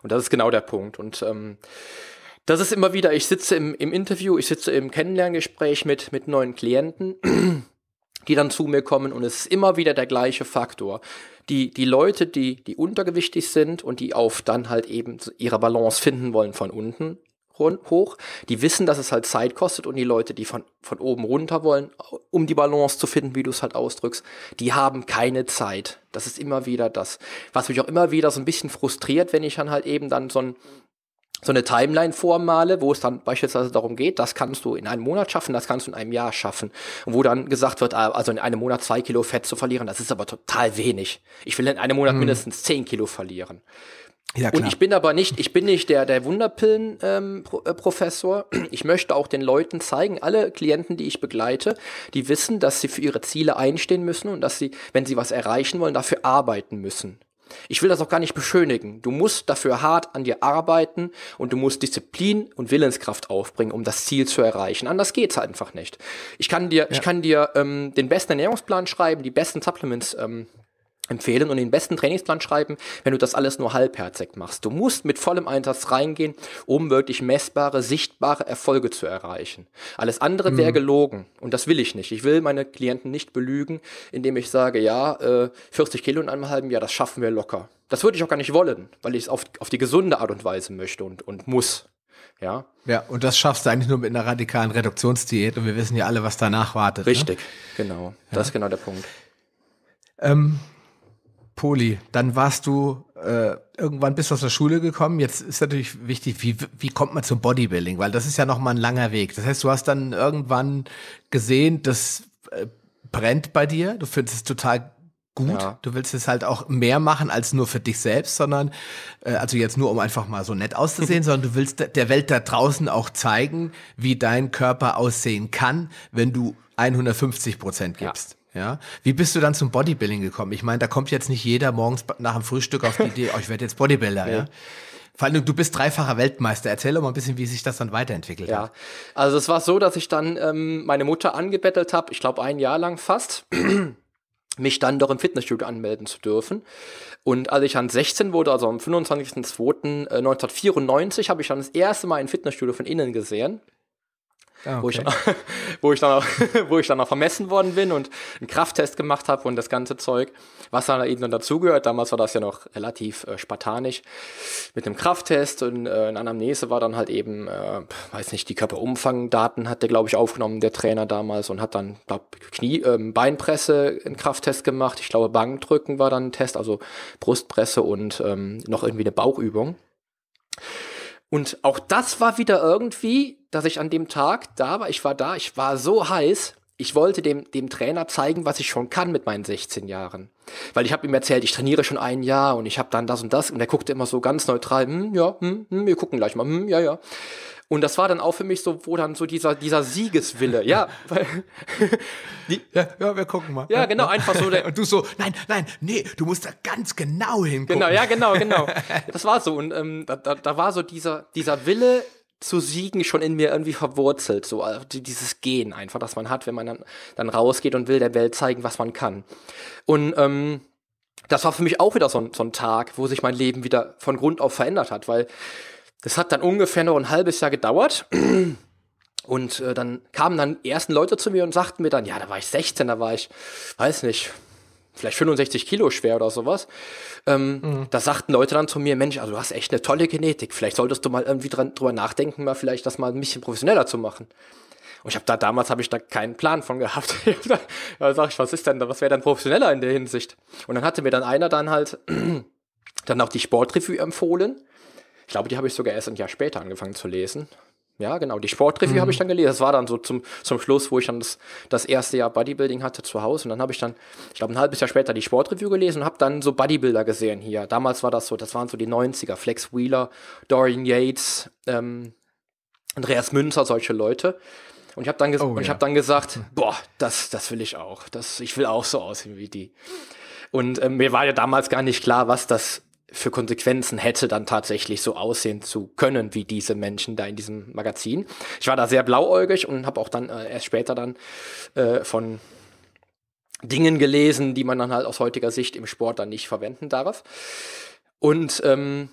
Und das ist genau der Punkt. Und ähm, das ist immer wieder, ich sitze im, im Interview, ich sitze im Kennenlerngespräch mit, mit neuen Klienten, die dann zu mir kommen und es ist immer wieder der gleiche Faktor. Die, die Leute, die, die untergewichtig sind und die auf dann halt eben ihre Balance finden wollen von unten hoch, die wissen, dass es halt Zeit kostet und die Leute, die von, von oben runter wollen, um die Balance zu finden, wie du es halt ausdrückst, die haben keine Zeit. Das ist immer wieder das. Was mich auch immer wieder so ein bisschen frustriert, wenn ich dann halt eben dann so ein so eine Timeline vormale, wo es dann beispielsweise darum geht, das kannst du in einem Monat schaffen, das kannst du in einem Jahr schaffen. Und wo dann gesagt wird, ah, also in einem Monat zwei Kilo Fett zu verlieren, das ist aber total wenig. Ich will in einem Monat hm. mindestens zehn Kilo verlieren. Ja, klar. und ich bin aber nicht, ich bin nicht der, der Wunderpillen-Professor. Ähm, Pro, äh, ich möchte auch den Leuten zeigen, alle Klienten, die ich begleite, die wissen, dass sie für ihre Ziele einstehen müssen und dass sie, wenn sie was erreichen wollen, dafür arbeiten müssen. Ich will das auch gar nicht beschönigen. Du musst dafür hart an dir arbeiten und du musst Disziplin und Willenskraft aufbringen, um das Ziel zu erreichen. Anders geht es einfach nicht. Ich kann dir, ja. ich kann dir ähm, den besten Ernährungsplan schreiben, die besten Supplements ähm, empfehlen und den besten Trainingsplan schreiben, wenn du das alles nur halbherzig machst. Du musst mit vollem Einsatz reingehen, um wirklich messbare, sichtbare Erfolge zu erreichen. Alles andere mhm. wäre gelogen und das will ich nicht. Ich will meine Klienten nicht belügen, indem ich sage, ja, äh, 40 Kilo in einem halben Jahr, das schaffen wir locker. Das würde ich auch gar nicht wollen, weil ich es auf, auf die gesunde Art und Weise möchte und, und muss. Ja. Ja, und das schaffst du eigentlich nur mit einer radikalen Reduktionsdiät und wir wissen ja alle, was danach wartet. Ne? Richtig, ne? genau. Ja. Das ist genau der Punkt. Ähm, Poli, dann warst du äh, irgendwann bist du aus der Schule gekommen. Jetzt ist natürlich wichtig, wie, wie kommt man zum Bodybuilding? Weil das ist ja nochmal ein langer Weg. Das heißt, du hast dann irgendwann gesehen, das äh, brennt bei dir. Du findest es total gut. Ja. Du willst es halt auch mehr machen als nur für dich selbst, sondern äh, also jetzt nur um einfach mal so nett auszusehen, [laughs] sondern du willst der Welt da draußen auch zeigen, wie dein Körper aussehen kann, wenn du 150 Prozent gibst. Ja. Ja, wie bist du dann zum Bodybuilding gekommen? Ich meine, da kommt jetzt nicht jeder morgens nach dem Frühstück auf die [laughs] Idee, oh, ich werde jetzt Bodybuilder. ja? ja? Vor allem, du bist dreifacher Weltmeister. Erzähl doch mal ein bisschen, wie sich das dann weiterentwickelt ja. hat. Also es war so, dass ich dann ähm, meine Mutter angebettelt habe, ich glaube ein Jahr lang fast, [clears throat] mich dann doch im Fitnessstudio anmelden zu dürfen. Und als ich dann 16 wurde, also am 25.02.1994, äh, habe ich dann das erste Mal ein Fitnessstudio von innen gesehen okay. Ah, wo, ich dann, [laughs] wo, ich dann auch, [laughs] wo ich dann auch vermessen worden bin und einen Krafttest gemacht habe und das ganze Zeug, was dann eben dann dazugehört. Damals war das ja noch relativ äh, spartanisch mit einem Krafttest und äh, in Anamnese war dann halt eben, äh, weiß nicht, die Körperumfangdaten hat der, glaube ich, aufgenommen, der Trainer damals und hat dann, glaube Knie, äh, Beinpresse einen Krafttest gemacht. Ich glaube, Bankdrücken war dann ein Test, also Brustpresse und ähm, noch irgendwie eine Bauchübung. Und auch das war wieder irgendwie, dass ich an dem Tag da war, ich war da, ich war so heiß, ich wollte dem, dem Trainer zeigen, was ich schon kann mit meinen 16 Jahren. Weil ich habe ihm erzählt, ich trainiere schon ein Jahr und ich habe dann das und das. Und er guckte immer so ganz neutral, hm, ja, hm, hm, wir gucken gleich mal, hm, ja, ja. Und das war dann auch für mich so, wo dann so dieser, dieser Siegeswille, ja. [laughs] [laughs] die, ja, ja, wir gucken mal. Ja, genau, einfach so. Der, [laughs] und du so, nein, nein, nee, du musst da ganz genau hingucken. Genau, ja, genau, genau. Das war so. Und ähm, da, da, da war so dieser, dieser Wille, zu siegen schon in mir irgendwie verwurzelt, so also dieses Gehen einfach, das man hat, wenn man dann, dann rausgeht und will der Welt zeigen, was man kann. Und ähm, das war für mich auch wieder so so ein Tag, wo sich mein Leben wieder von Grund auf verändert hat, weil das hat dann ungefähr noch ein halbes Jahr gedauert. [clears throat] Und äh, dann kamen dann die ersten Leute zu mir und sagten mir dann, ja, da war ich 16, da war ich, weiß nicht, vielleicht 65 Kilo schwer oder sowas. Ähm, mhm. Da sagten Leute dann zu mir, Mensch, also du hast echt eine tolle Genetik. Vielleicht solltest du mal irgendwie dran, drüber nachdenken, mal vielleicht das mal ein bisschen professioneller zu machen. Und ich habe da damals habe ich da keinen Plan von gehabt. [laughs] da, sag ich, was ist denn was wäre dann professioneller in der Hinsicht? Und dann hatte mir dann einer dann halt [clears throat] dann auch die Sportrevue empfohlen. Ich glaube, die habe ich sogar erst ein Jahr später angefangen zu lesen. Ja, genau. Die Sportreview mhm. habe ich dann gelesen. Das war dann so zum, zum Schluss, wo ich dann das, das erste Jahr Bodybuilding hatte zu Hause. Und dann habe ich dann, ich glaube, ein halbes Jahr später die Sportreview gelesen und habe dann so Bodybuilder gesehen hier. Damals war das so, das waren so die 90er. Flex Wheeler, Dorian Yates, ähm, Andreas Münzer, solche Leute. Und ich habe dann, ges oh, ja. hab dann, gesagt, hm. boah, das, das will ich auch. Das, ich will auch so aussehen wie die. Und ähm, mir war ja damals gar nicht klar, was das für Konsequenzen hätte, dann tatsächlich so aussehen zu können, wie diese Menschen da in diesem Magazin. Ich war da sehr blauäugig und habe auch dann äh, erst später dann äh, von Dingen gelesen, die man dann halt aus heutiger Sicht im Sport dann nicht verwenden darf. Und ähm,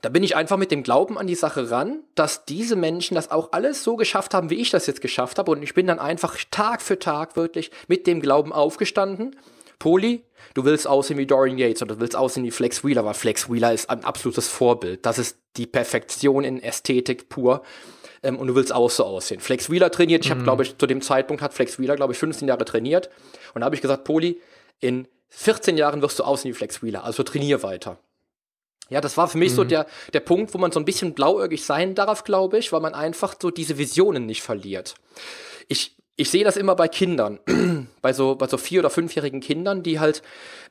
da bin ich einfach mit dem Glauben an die Sache ran, dass diese Menschen das auch alles so geschafft haben, wie ich das jetzt geschafft habe. Und ich bin dann einfach Tag für Tag wirklich mit dem Glauben aufgestanden Poli, du willst aussehen wie Dorian Yates oder du willst aussehen wie Flex Wheeler, weil Flex Wheeler ist ein absolutes Vorbild. Das ist die Perfektion in Ästhetik pur. Ähm, und du willst auch so aussehen. Flex Wheeler trainiert. Ich habe, mhm. glaube ich, zu dem Zeitpunkt hat Flex Wheeler, glaube ich, 15 Jahre trainiert. Und da habe ich gesagt, Poli, in 14 Jahren wirst du aussehen wie Flex Wheeler. Also trainier weiter. Ja, das war für mich mhm. so der, der Punkt, wo man so ein bisschen blauäugig sein darf, glaube ich, weil man einfach so diese Visionen nicht verliert. Ich ich sehe das immer bei Kindern, [clears throat] bei so, bei so vier- oder fünfjährigen Kindern, die halt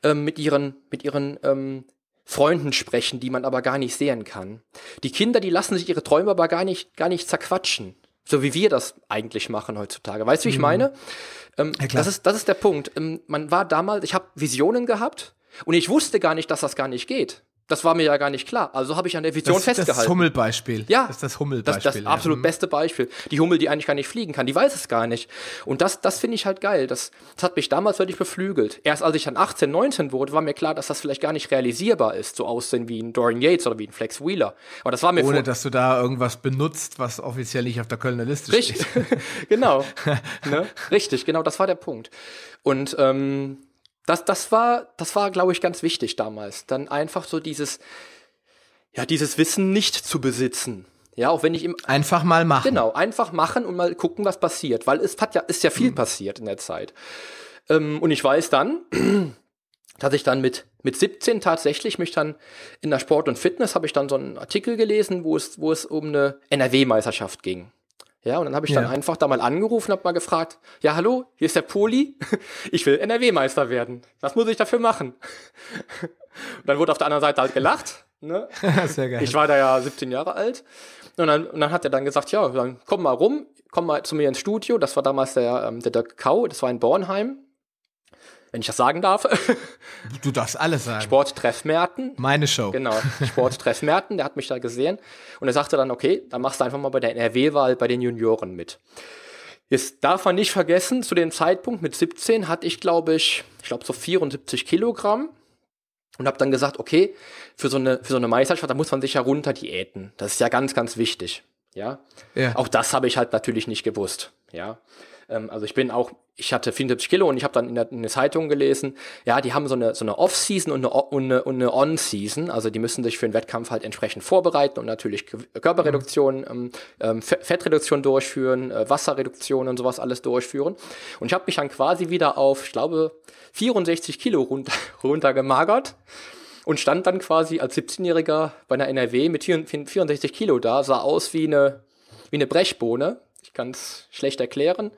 ähm, mit ihren, mit ihren ähm, Freunden sprechen, die man aber gar nicht sehen kann. Die Kinder, die lassen sich ihre Träume aber gar nicht, gar nicht zerquatschen. So wie wir das eigentlich machen heutzutage. Weißt du, wie ich mhm. meine? Ähm, ja, das, ist, das ist der Punkt. Ähm, man war damals, ich habe Visionen gehabt und ich wusste gar nicht, dass das gar nicht geht. Das war mir ja gar nicht klar. Also habe ich an der Vision das festgehalten. Das ist das Hummelbeispiel. Ja. Das ist das Hummelbeispiel. Das, das ja. absolut mhm. beste Beispiel. Die Hummel, die eigentlich gar nicht fliegen kann, die weiß es gar nicht. Und das, das finde ich halt geil. Das, das hat mich damals wirklich beflügelt. Erst als ich dann 18, 19 wurde, war mir klar, dass das vielleicht gar nicht realisierbar ist, so aussehen wie ein Dorian Yates oder wie ein Flex Wheeler. Aber das war mir Ohne, dass du da irgendwas benutzt, was offiziell nicht auf der Kölner Liste Richtig. steht. [laughs] genau. [laughs] ne? Richtig, genau, das war der Punkt. Und ähm, das, das war, das war, glaube ich, ganz wichtig damals. Dann einfach so dieses, ja, dieses Wissen nicht zu besitzen. Ja, auch wenn ich im einfach mal machen. Genau, einfach machen und mal gucken, was passiert, weil es hat ja ist ja viel mhm. passiert in der Zeit. Ähm, und ich weiß dann, [clears throat] dass ich dann mit mit 17 tatsächlich mich dann in der Sport und Fitness habe ich dann so einen Artikel gelesen, wo es wo es um eine NRW Meisterschaft ging. Ja, und dann habe ich dann ja. einfach da mal angerufen, habe mal gefragt, ja, hallo, hier ist der Poli, [laughs] ich will NRW-Meister werden. Was muss ich dafür machen? Und [laughs] dann wurde auf der anderen Seite halt gelacht. Ne? [laughs] Sehr geil. Ich war da ja 17 Jahre alt. Und dann, und dann hat er dann gesagt, ja, dann komm mal rum, komm mal zu mir ins Studio. Das war damals der, ähm, der Dirk Kau, das war in Bornheim wenn ich das sagen darf. Du darfst alles sagen. Sporttreff Meine Show. Genau, Sporttreff der hat mich da gesehen. Und er sagte dann, okay, dann machst du einfach mal bei der NRW-Wahl bei den Junioren mit. Jetzt darf man nicht vergessen, zu dem Zeitpunkt mit 17 hatte ich, glaube ich, ich glaube so 74 Kilogramm und habe dann gesagt, okay, für so eine, für so eine Meisterschaft, da muss man sich ja runter diäten. Das ist ja ganz, ganz wichtig. Ja. ja. Auch das habe ich halt natürlich nicht gewusst. Ja. Ähm, also ich bin auch, ich hatte 74 Kilo und ich habe dann in der, in der, Zeitung gelesen, ja, die haben so eine, so eine Off-Season und eine, eine, On-Season. Also die müssen sich für den Wettkampf halt entsprechend vorbereiten und natürlich Körperreduktion, mhm. ähm, ähm Fettreduktion durchführen, äh, Wasserreduktion und sowas alles durchführen. Und ich habe mich dann quasi wieder auf, ich glaube, 64 Kilo [laughs] runtergemagert. runter und stand dann quasi als 17-Jähriger bei einer NRW mit 64 Kilo da, sah aus wie eine, wie eine Brechbohne ich kann es schlecht erklären.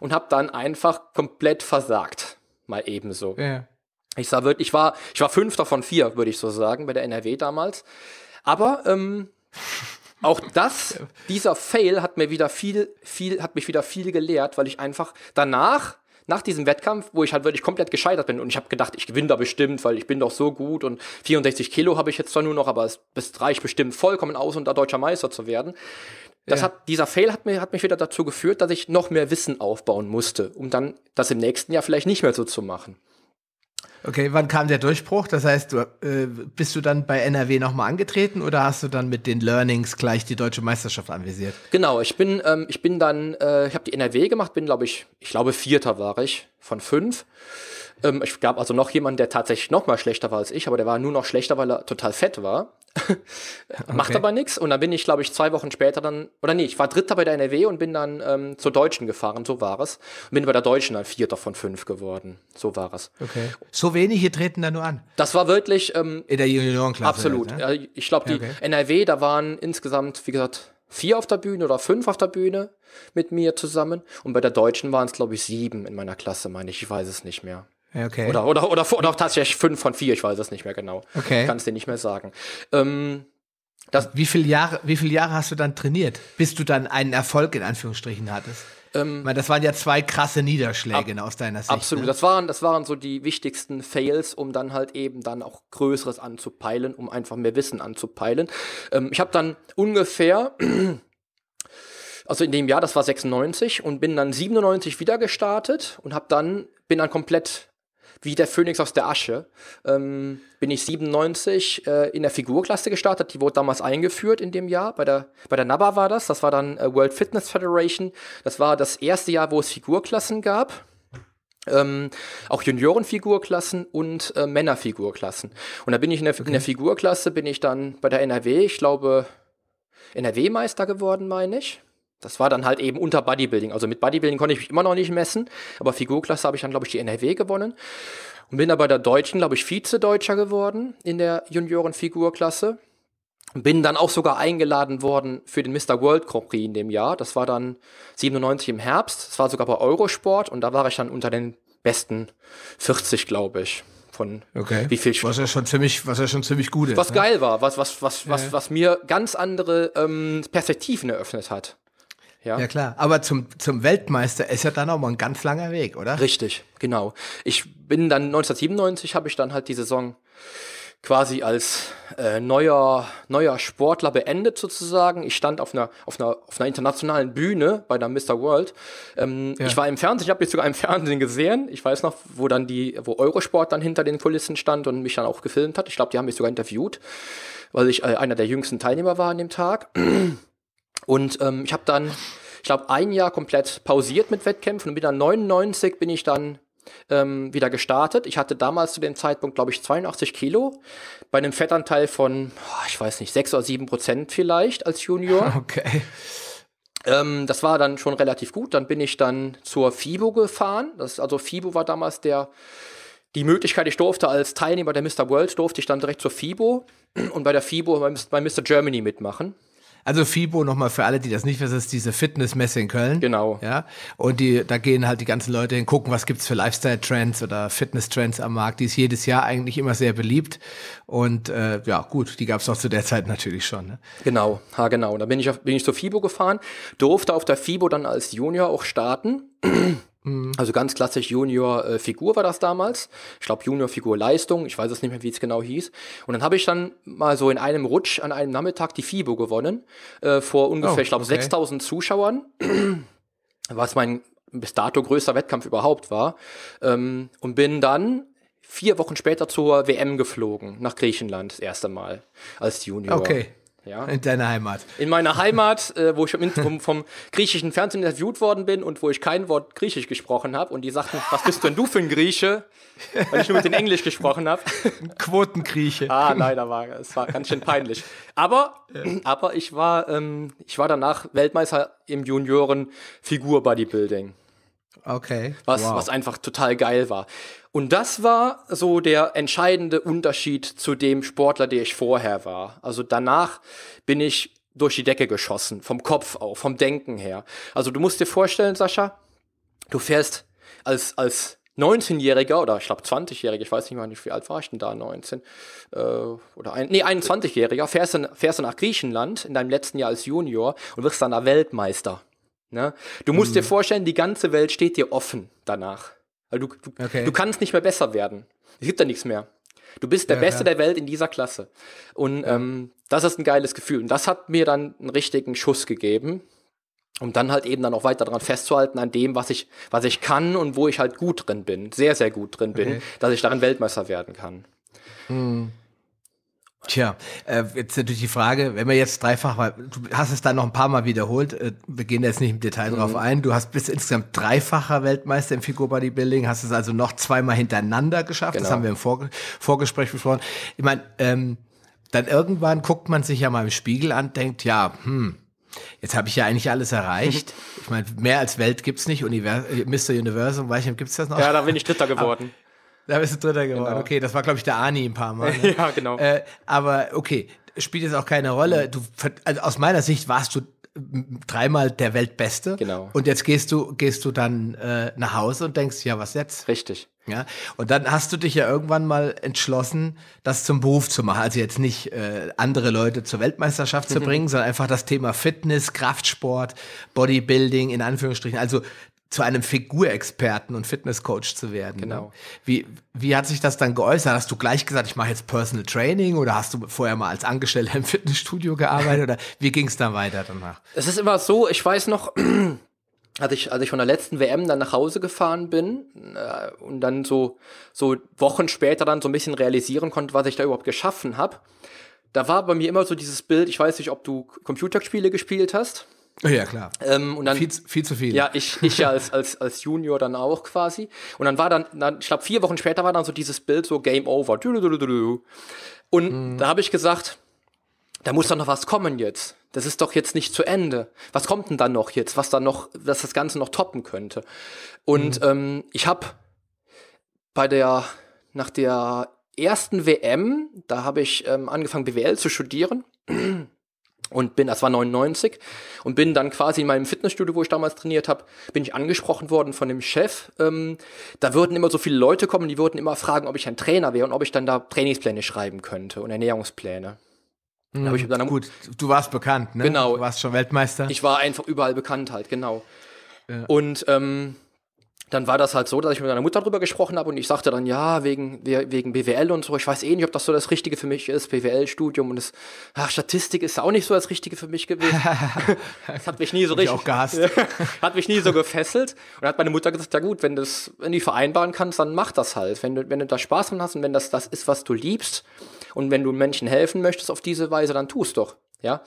Und habe dann einfach komplett versagt. Mal ebenso. Ja. Ich, sah wirklich, ich, war, ich war fünfter von vier, würde ich so sagen, bei der NRW damals. Aber ähm, [laughs] auch das, dieser Fail hat mir wieder viel, viel, hat mich wieder viel gelehrt, weil ich einfach danach, nach diesem Wettkampf, wo ich halt wirklich komplett gescheitert bin und ich habe gedacht, ich gewinne da bestimmt, weil ich bin doch so gut und 64 Kilo habe ich jetzt zwar nur noch, aber es, es reicht bestimmt vollkommen aus, um da deutscher Meister zu werden. Das ja. hat, dieser Fail hat, mir, hat mich wieder dazu geführt, dass ich noch mehr Wissen aufbauen musste, um dann das im nächsten Jahr vielleicht nicht mehr so zu machen. Okay, wann kam der Durchbruch? Das heißt, du, äh, bist du dann bei NRW nochmal angetreten oder hast du dann mit den Learnings gleich die deutsche Meisterschaft anvisiert? Genau, ich bin, ähm, ich bin dann, äh, ich habe die NRW gemacht, bin glaube ich, ich glaube Vierter war ich von fünf. Ähm, ich gab also noch jemanden, der tatsächlich nochmal schlechter war als ich, aber der war nur noch schlechter, weil er total fett war. Macht aber nichts. Und dann bin ich, glaube ich, zwei Wochen später dann, oder nee, ich war Dritter bei der NRW und bin dann ähm, zur Deutschen gefahren, so war es. Und bin bei der Deutschen dann Vierter von fünf geworden. So war es. Okay. So wenige treten da nur an. Das war wirklich. Ähm, In der Juniorenklasse. Absolut. Halt, ne? Also, ich glaube, die okay. NRW, da waren insgesamt, wie gesagt, vier auf der Bühne oder fünf auf der Bühne mit mir zusammen. Und bei der Deutschen waren es, glaube ich, sieben in meiner Klasse, meine ich. Ich weiß es nicht mehr. Okay. Oder, oder, oder, oder, oder tatsächlich fünf von vier, ich weiß es nicht mehr genau. Okay. Kann es dir nicht mehr sagen. Ähm, das, wie viele Jahre, wie viele Jahre hast du dann trainiert, bis du dann einen Erfolg in Anführungsstrichen hattest? Ähm, ich meine, das waren ja zwei krasse Niederschläge ne, aus deiner Sicht. Absolut, ne? das, waren, das waren so die wichtigsten Fails, um dann halt eben dann auch Größeres anzupeilen, um einfach mehr Wissen anzupeilen. Ähm, ich habe dann ungefähr, [clears throat] also in dem Jahr, das war 96 und bin dann 97 wieder gestartet und habe dann, bin dann komplett wie der Phönix aus der Asche. Ähm, bin ich 97 äh, in der Figurklasse gestartet. Die wurde damals eingeführt in dem Jahr. Bei der, bei der NABA war das. Das war dann äh, World Fitness Federation. Das war das erste Jahr, wo es Figurklassen gab. Ähm, auch Juniorenfigurklassen und äh, Männerfigurklassen. Und da bin ich in der, okay. in der Figurklasse, bin ich dann bei der NRW, ich glaube, NRW-Meister geworden, meine ich. Das war dann halt eben unter Bodybuilding. Also mit Bodybuilding konnte ich mich immer noch nicht messen, aber Figurklasse habe ich dann, glaube ich, die NRW gewonnen und bin dann bei der Deutschen, glaube ich, Vize-Deutscher geworden in der Junioren-Figurklasse. Bin dann auch sogar eingeladen worden für den Mr. World Grand Prix in dem Jahr. Das war dann 97 im Herbst. Das war sogar bei Eurosport und da war ich dann unter den besten 40, glaube ich. Von okay. wie viel was ja schon ziemlich was ja schon ziemlich gut ist was ne? geil war was was was was ja. was mir ganz andere ähm, Perspektiven eröffnet hat ja, ja klar. Aber zum, zum Weltmeister ist ja dann auch mal ein ganz langer Weg, oder? Richtig, genau. Ich bin dann 1997, habe ich dann halt die Saison quasi als äh, neuer, neuer Sportler beendet sozusagen. Ich stand auf einer, auf einer, auf einer internationalen Bühne bei der Mr. World. Ähm, ja. Ich war im Fernsehen, ich habe mich sogar im Fernsehen gesehen. Ich weiß noch, wo dann die, wo Eurosport dann hinter den Kulissen stand und mich dann auch gefilmt hat. Ich glaube, die haben mich sogar interviewt, weil ich äh, einer der jüngsten Teilnehmer war an dem Tag. Und ähm, ich habe dann ich glaube, ein Jahr komplett pausiert mit Wettkämpfen und mit einer 99 bin ich dann ähm, wieder gestartet. Ich hatte damals zu dem Zeitpunkt, glaube ich, 82 Kilo bei einem Fettanteil von, ich weiß nicht, 6 oder 7 Prozent vielleicht als Junior. [laughs] Okay. Ähm, das war dann schon relativ gut. Dann bin ich dann zur FIBO gefahren. Das, also FIBO war damals der, die Möglichkeit, ich durfte als Teilnehmer der Mr. World, durfte ich dann direkt zur FIBO und bei der FIBO bei Mr. Germany mitmachen. Also FIBO nochmal für alle, die das nicht wissen, ist diese Fitnessmesse in Köln. Genau. Ja. Und die, da gehen halt die ganzen Leute hin, gucken, was gibt's für Lifestyle-Trends oder Fitness-Trends am Markt. Die ist jedes Jahr eigentlich immer sehr beliebt. Und äh, ja, gut, die gab's auch zu der Zeit natürlich schon. Ne? Genau, ha genau. Da bin ich, auf, bin ich zur FIBO gefahren, durfte auf der FIBO dann als Junior auch starten. Mhm. Also ganz klassisch Junior-Figur äh, war das damals. Ich glaube Junior-Figur-Leistung, ich weiß es nicht mehr, wie es genau hieß. Und dann habe ich dann mal so in einem Rutsch an einem Nachmittag die FIBO gewonnen, äh, vor ungefähr, oh, ich glaube, okay. 6000 Zuschauern, [clears throat] was mein bis dato größter Wettkampf überhaupt war. Ähm, und bin dann vier Wochen später zur WM geflogen, nach Griechenland das erste Mal als Junior. Okay. Ja. In deiner Heimat. In meiner Heimat, äh, wo ich vom, vom, griechischen Fernsehen interviewt worden bin und wo ich kein Wort Griechisch gesprochen habe. Und die sagten, was bist denn du für ein Grieche? Weil ich nur mit den Englisch gesprochen habe. Ein Quotengrieche. ah, leider war es war ganz schön peinlich. Aber, ja. aber ich, war, ähm, ich war danach Weltmeister im Junioren Figur Bodybuilding. Okay. Was, wow. was einfach total geil war. Und das war so der entscheidende Unterschied zu dem Sportler, der ich vorher war. Also danach bin ich durch die Decke geschossen, vom Kopf auf, vom Denken her. Also du musst dir vorstellen, Sascha, du fährst als, als 19-Jähriger oder ich glaube 20-Jähriger, ich weiß nicht mal, wie alt war ich denn da, 19 äh, oder ein, nee, 21-Jähriger, fährst, fährst du nach Griechenland in deinem letzten Jahr als Junior und wirst dann da Weltmeister. Ne? Du musst mhm. dir vorstellen, die ganze Welt steht dir offen danach. Also du, du, okay. du kannst nicht mehr besser werden. Es gibt da nichts mehr. Du bist der ja, Beste ja. der Welt in dieser Klasse. Und ja. ähm, das ist ein geiles Gefühl. Und das hat mir dann einen richtigen Schuss gegeben, um dann halt eben dann auch weiter daran festzuhalten, an dem, was ich, was ich kann und wo ich halt gut drin bin, sehr, sehr gut drin okay. bin, dass ich darin Weltmeister werden kann. Mhm. Tja, äh, jetzt natürlich die Frage, wenn wir jetzt dreifach mal, du hast es dann noch ein paar Mal wiederholt, äh, wir gehen da jetzt nicht im Detail mhm. drauf ein, du hast bis insgesamt dreifacher Weltmeister im Figur-Bodybuilding, hast es also noch zweimal hintereinander geschafft, genau. das haben wir im Vorge Vorgespräch besprochen. Ich meine, ähm, dann irgendwann guckt man sich ja mal im Spiegel an, denkt, ja, hm, Jetzt habe ich ja eigentlich alles erreicht. [laughs] Ich meine, mehr als Welt gibt's nicht. Univers äh, Mr. Universum, Weichheim gibt's das noch? Ja, da bin ich Dritter geworden. Da bist du Dritter geworden. Genau. Okay, das war, glaube ich, der Ani ein paar Mal. Ne? [laughs] ja, genau. Äh, aber okay, spielt jetzt auch keine Rolle. Mhm. Du, also aus meiner Sicht warst du dreimal der Weltbeste. Genau. Und jetzt gehst du, gehst du dann äh, nach Hause und denkst, ja, was jetzt? Richtig. Ja. Und dann hast du dich ja irgendwann mal entschlossen, das zum Beruf zu machen. Also jetzt nicht äh, andere Leute zur Weltmeisterschaft zu mhm. bringen, sondern einfach das Thema Fitness, Kraftsport, Bodybuilding in Anführungsstrichen. Also zu einem Figurexperten und Fitnesscoach zu werden. Ne? Genau. Wie, wie hat sich das dann geäußert? Hast du gleich gesagt, ich mache jetzt Personal Training oder hast du vorher mal als Angestellter im Fitnessstudio gearbeitet oder wie ging es dann weiter danach? Es ist immer so, ich weiß noch, [clears throat] als ich, als ich von der letzten WM dann nach Hause gefahren bin äh, und dann so, so Wochen später dann so ein bisschen realisieren konnte, was ich da überhaupt geschaffen habe, da war bei mir immer so dieses Bild, ich weiß nicht, ob du Computerspiele gespielt hast. Oh ja, klar. Ähm, und dann, viel, viel, zu viel. Ja, ich, ich ja als, als, als Junior dann auch quasi. Und dann war dann, dann ich glaube, vier Wochen später war dann so dieses Bild so Game Over. Und mhm. da habe ich gesagt, da muss doch noch was kommen jetzt. Das ist doch jetzt nicht zu Ende. Was kommt denn dann noch jetzt, was dann noch, dass das Ganze noch toppen könnte? Und mhm. ähm, ich habe bei der, nach der ersten WM, da habe ich ähm, angefangen BWL zu studieren und bin, das war 99, und bin dann quasi in meinem Fitnessstudio, wo ich damals trainiert habe, bin ich angesprochen worden von dem Chef. Ähm, da würden immer so viele Leute kommen, die würden immer fragen, ob ich ein Trainer wäre und ob ich dann da Trainingspläne schreiben könnte und Ernährungspläne. Mhm, dann ich dann, gut, du warst bekannt, ne? Genau. Du warst schon Weltmeister. Ich war einfach überall bekannt halt, genau. Ja. Und ähm, dann war das halt so, dass ich mit meiner Mutter drüber gesprochen habe und ich sagte dann, ja, wegen, wegen BWL und so, ich weiß eh nicht, ob das so das Richtige für mich ist, BWL-Studium und das, ach, Statistik ist auch nicht so das Richtige für mich gewesen. das [laughs] hat mich nie so richtig, [laughs] hat mich nie so gefesselt und hat meine Mutter gesagt, ja gut, wenn du das wenn du vereinbaren kannst, dann mach das halt. Wenn du, wenn du da Spaß dran hast und wenn das das ist, was du liebst und wenn du Menschen helfen möchtest auf diese Weise, dann tust doch, ja.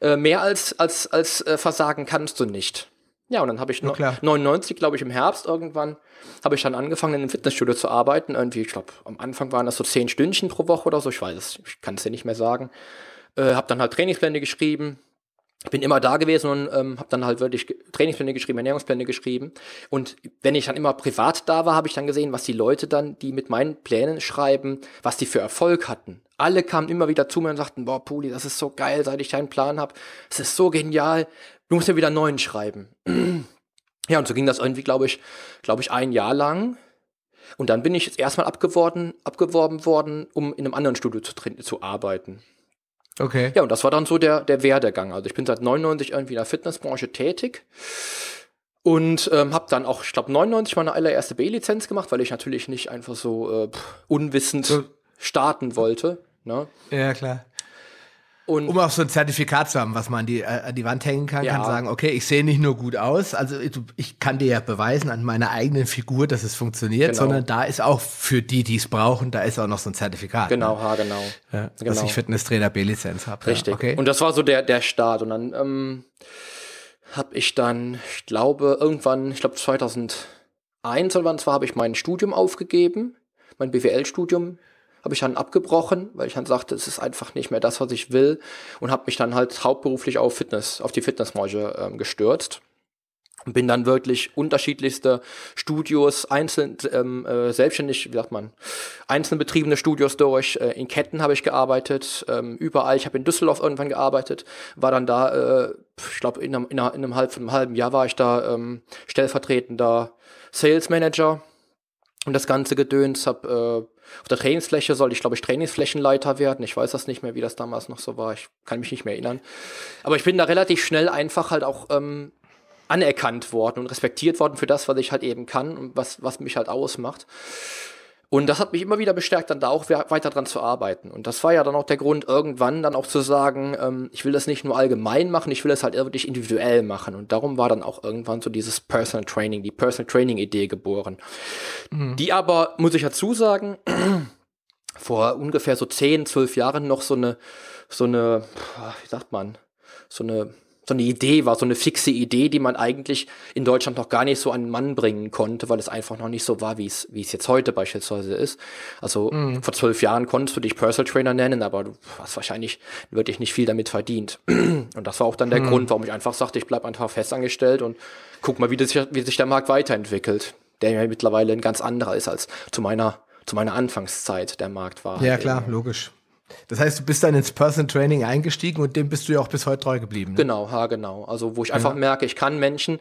Äh, mehr als, als, als äh, Versagen kannst du nicht. Ja, und dann habe ich no, 99, glaube ich, im Herbst irgendwann, habe ich dann angefangen, in einem Fitnessstudio zu arbeiten. Irgendwie, ich glaube, am Anfang waren das so zehn Stündchen pro Woche oder so. Ich weiß es, ich kann es dir nicht mehr sagen. Äh, habe dann halt Trainingspläne geschrieben, bin immer da gewesen und ähm, habe dann halt wirklich Trainingspläne geschrieben, Ernährungspläne geschrieben. Und wenn ich dann immer privat da war, habe ich dann gesehen, was die Leute dann, die mit meinen Plänen schreiben, was die für Erfolg hatten. Alle kamen immer wieder zu mir und sagten, boah, Puli, das ist so geil, seit ich deinen Plan habe. Es ist so genial du musst ja wieder einen neuen schreiben. ja, und so ging das irgendwie, glaube ich, glaube ich, ein Jahr lang. Und dann bin ich jetzt erstmal abgeworben, abgeworben worden, um in einem anderen Studio zu, zu arbeiten. Okay. Ja, und das war dann so der, der Werdegang. Also ich bin seit 99 irgendwie in der Fitnessbranche tätig und ähm, habe dann auch, ich glaube, 99 meine allererste B-Lizenz gemacht, weil ich natürlich nicht einfach so äh, unwissend so. starten wollte. Ne? Ja, klar. Und um auch so ein Zertifikat zu haben, was man an die, äh, an die Wand hängen kann, ja. kann sagen, okay, ich sehe nicht nur gut aus, also ich kann dir ja beweisen an meiner eigenen Figur, dass es funktioniert, genau. sondern da ist auch für die, die es brauchen, da ist auch noch so ein Zertifikat. Ne? Genau, ne? ha, genau. Ja, genau. Dass ich Fitnesstrainer B-Lizenz habe. Richtig. Ja, okay. Und das war so der, der Start. Und dann ähm, habe ich dann, ich glaube, irgendwann, ich glaube 2001 oder wann zwar, habe ich mein Studium aufgegeben, mein BWL-Studium habe ich dann abgebrochen, weil ich dann sagte, es ist einfach nicht mehr das, was ich will und habe mich dann halt hauptberuflich auf Fitness, auf die Fitnessbranche ähm, gestürzt und bin dann wirklich unterschiedlichste Studios einzeln ähm, äh, selbstständig wie sagt man einzeln betriebene Studios durch äh, in Ketten habe ich gearbeitet ähm, überall ich habe in Düsseldorf irgendwann gearbeitet war dann da äh, ich glaube in einem, in einem, halben, einem halben Jahr war ich da ähm, stellvertretender Sales Manager und das ganze Gedöns. Hab, äh, auf der Trainingsfläche sollte ich, glaube ich, Trainingsflächenleiter werden. Ich weiß das nicht mehr, wie das damals noch so war. Ich kann mich nicht mehr erinnern. Aber ich bin da relativ schnell einfach halt auch ähm, anerkannt worden und respektiert worden für das, was ich halt eben kann und was, was mich halt ausmacht. Und das hat mich immer wieder bestärkt, dann da auch weiter dran zu arbeiten. Und das war ja dann auch der Grund, irgendwann dann auch zu sagen, ähm, ich will das nicht nur allgemein machen, ich will das halt wirklich individuell machen. Und darum war dann auch irgendwann so dieses Personal Training, die Personal Training Idee geboren. Mhm. Die aber, muss ich dazu sagen, [clears throat] vor ungefähr so zehn, zwölf Jahren noch so eine, so eine, wie sagt man, so eine so eine Idee war, so eine fixe Idee, die man eigentlich in Deutschland noch gar nicht so an den Mann bringen konnte, weil es einfach noch nicht so war, wie es wie es jetzt heute beispielsweise ist. Also mhm. vor zwölf Jahren konntest du dich Personal Trainer nennen, aber du hast wahrscheinlich wirklich nicht viel damit verdient. [clears throat] Und das war auch dann der mhm. Grund, warum ich einfach sagte, ich bleibe einfach festangestellt und guck mal, wie, das, wie sich der Markt weiterentwickelt, der ja mittlerweile ein ganz anderer ist als zu meiner zu meiner Anfangszeit der Markt war. Ja, klar, logisch. Das heißt, du bist dann ins Person Training eingestiegen und dem bist du ja auch bis heute treu geblieben. Ne? Genau, ha, genau. Also, wo ich einfach ja. merke, ich kann Menschen,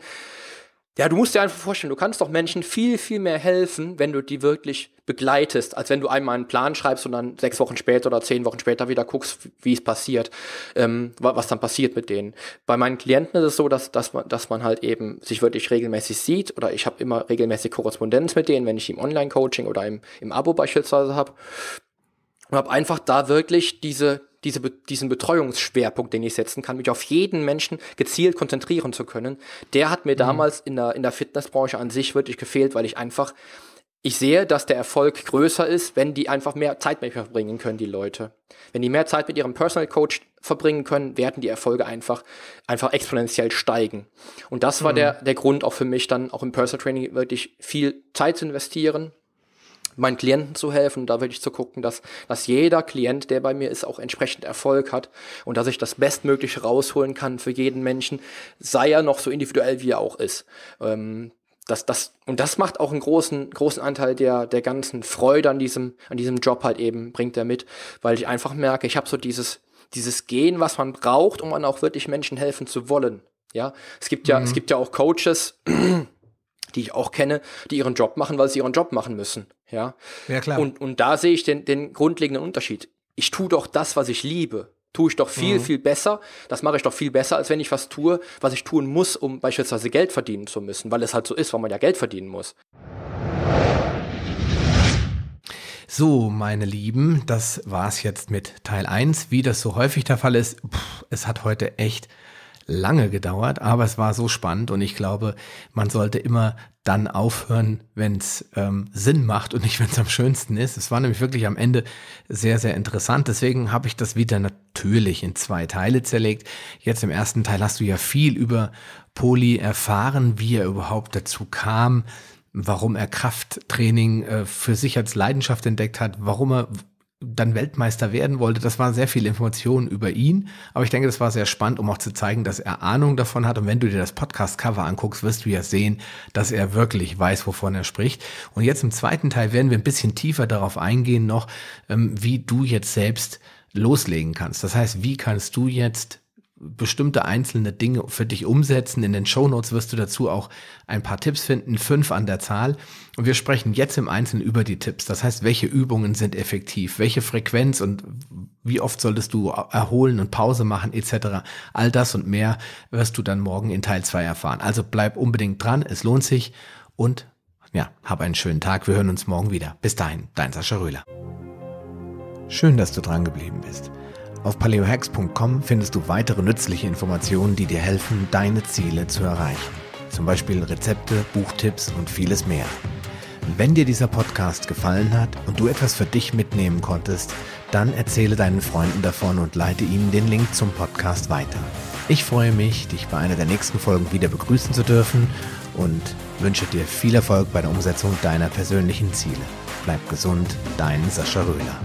ja, du musst dir einfach vorstellen, du kannst doch Menschen viel, viel mehr helfen, wenn du die wirklich begleitest, als wenn du einmal einen Plan schreibst und dann sechs Wochen später oder zehn Wochen später wieder guckst, wie es passiert, ähm, was dann passiert mit denen. Bei meinen Klienten ist es so, dass, dass, man, dass man halt eben sich wirklich regelmäßig sieht oder ich habe immer regelmäßig Korrespondenz mit denen, wenn ich im Online-Coaching oder im, im Abo beispielsweise habe und habe einfach da wirklich diese, diese, diesen Betreuungsschwerpunkt, den ich setzen kann, mich auf jeden Menschen gezielt konzentrieren zu können. Der hat mir mhm. damals in der, in der Fitnessbranche an sich wirklich gefehlt, weil ich einfach, ich sehe, dass der Erfolg größer ist, wenn die einfach mehr Zeit mit mir verbringen können, die Leute. Wenn die mehr Zeit mit ihrem Personal Coach verbringen können, werden die Erfolge einfach, einfach exponentiell steigen. Und das war mhm. der, der Grund auch für mich dann auch im Personal Training wirklich viel Zeit zu investieren, meinen Klienten zu helfen, da wirklich zu gucken, dass, dass jeder Klient, der bei mir ist, auch entsprechend Erfolg hat und dass ich das Bestmögliche rausholen kann für jeden Menschen, sei er noch so individuell, wie er auch ist. Ähm, das, das, und das macht auch einen großen, großen Anteil der, der ganzen Freude an diesem, an diesem Job halt eben, bringt er mit, weil ich einfach merke, ich habe so dieses, dieses Gen, was man braucht, um dann auch wirklich Menschen helfen zu wollen. Ja, es gibt ja, mhm. es gibt ja auch Coaches, die ich auch kenne, die ihren Job machen, weil sie ihren Job machen müssen. Ja, ja klar. Und, und da sehe ich den, den grundlegenden Unterschied. Ich tue doch das, was ich liebe tue ich doch viel, mhm. viel besser. Das mache ich doch viel besser, als wenn ich was tue, was ich tun muss, um beispielsweise Geld verdienen zu müssen, weil es halt so ist, weil man ja Geld verdienen muss. So, meine Lieben, das war es jetzt mit Teil 1. Wie das so häufig der Fall ist, pff, es hat heute echt lange gedauert, aber es war so spannend und ich glaube, man sollte immer dann aufhören, wenn es ähm, Sinn macht und nicht, [laughs] wenn es am schönsten ist. Es war nämlich wirklich am Ende sehr, sehr interessant. Deswegen habe ich das wieder natürlich in zwei Teile zerlegt. Jetzt im ersten Teil hast du ja viel über Poli erfahren, wie er überhaupt dazu kam, warum er Krafttraining äh, für sich als Leidenschaft entdeckt hat, warum er dann Weltmeister werden wollte. Das waren sehr viele Informationen über ihn, aber ich denke, das war sehr spannend, um auch zu zeigen, dass er Ahnung davon hat. Und wenn du dir das Podcast-Cover anguckst, wirst du ja sehen, dass er wirklich weiß, wovon er spricht. Und jetzt im zweiten Teil werden wir ein bisschen tiefer darauf eingehen noch, ähm, wie du jetzt selbst loslegen kannst. Das heißt, wie kannst du jetzt bestimmte einzelne Dinge für dich umsetzen. In den Shownotes wirst du dazu auch ein paar Tipps finden, fünf an der Zahl. Und wir sprechen jetzt im Einzelnen über die Tipps. Das heißt, welche Übungen sind effektiv, welche Frequenz und wie oft solltest du erholen und Pause machen etc. All das und mehr wirst du dann morgen in Teil 2 erfahren. Also bleib unbedingt dran, es lohnt sich und ja, hab einen schönen Tag. Wir hören uns morgen wieder. Bis dahin, dein Sascha Röhler. Schön, dass du dran geblieben bist. Auf paleohacks.com findest du weitere nützliche Informationen, die dir helfen, deine Ziele zu erreichen. Zum Beispiel Rezepte, Buchtipps und vieles mehr. Wenn dir dieser Podcast gefallen hat und du etwas für dich mitnehmen konntest, dann erzähle deinen Freunden davon und leite ihnen den Link zum Podcast weiter. Ich freue mich, dich bei einer der nächsten Folgen wieder begrüßen zu dürfen und wünsche dir viel Erfolg bei der Umsetzung deiner persönlichen Ziele. Bleib gesund, dein Sascha Röhler.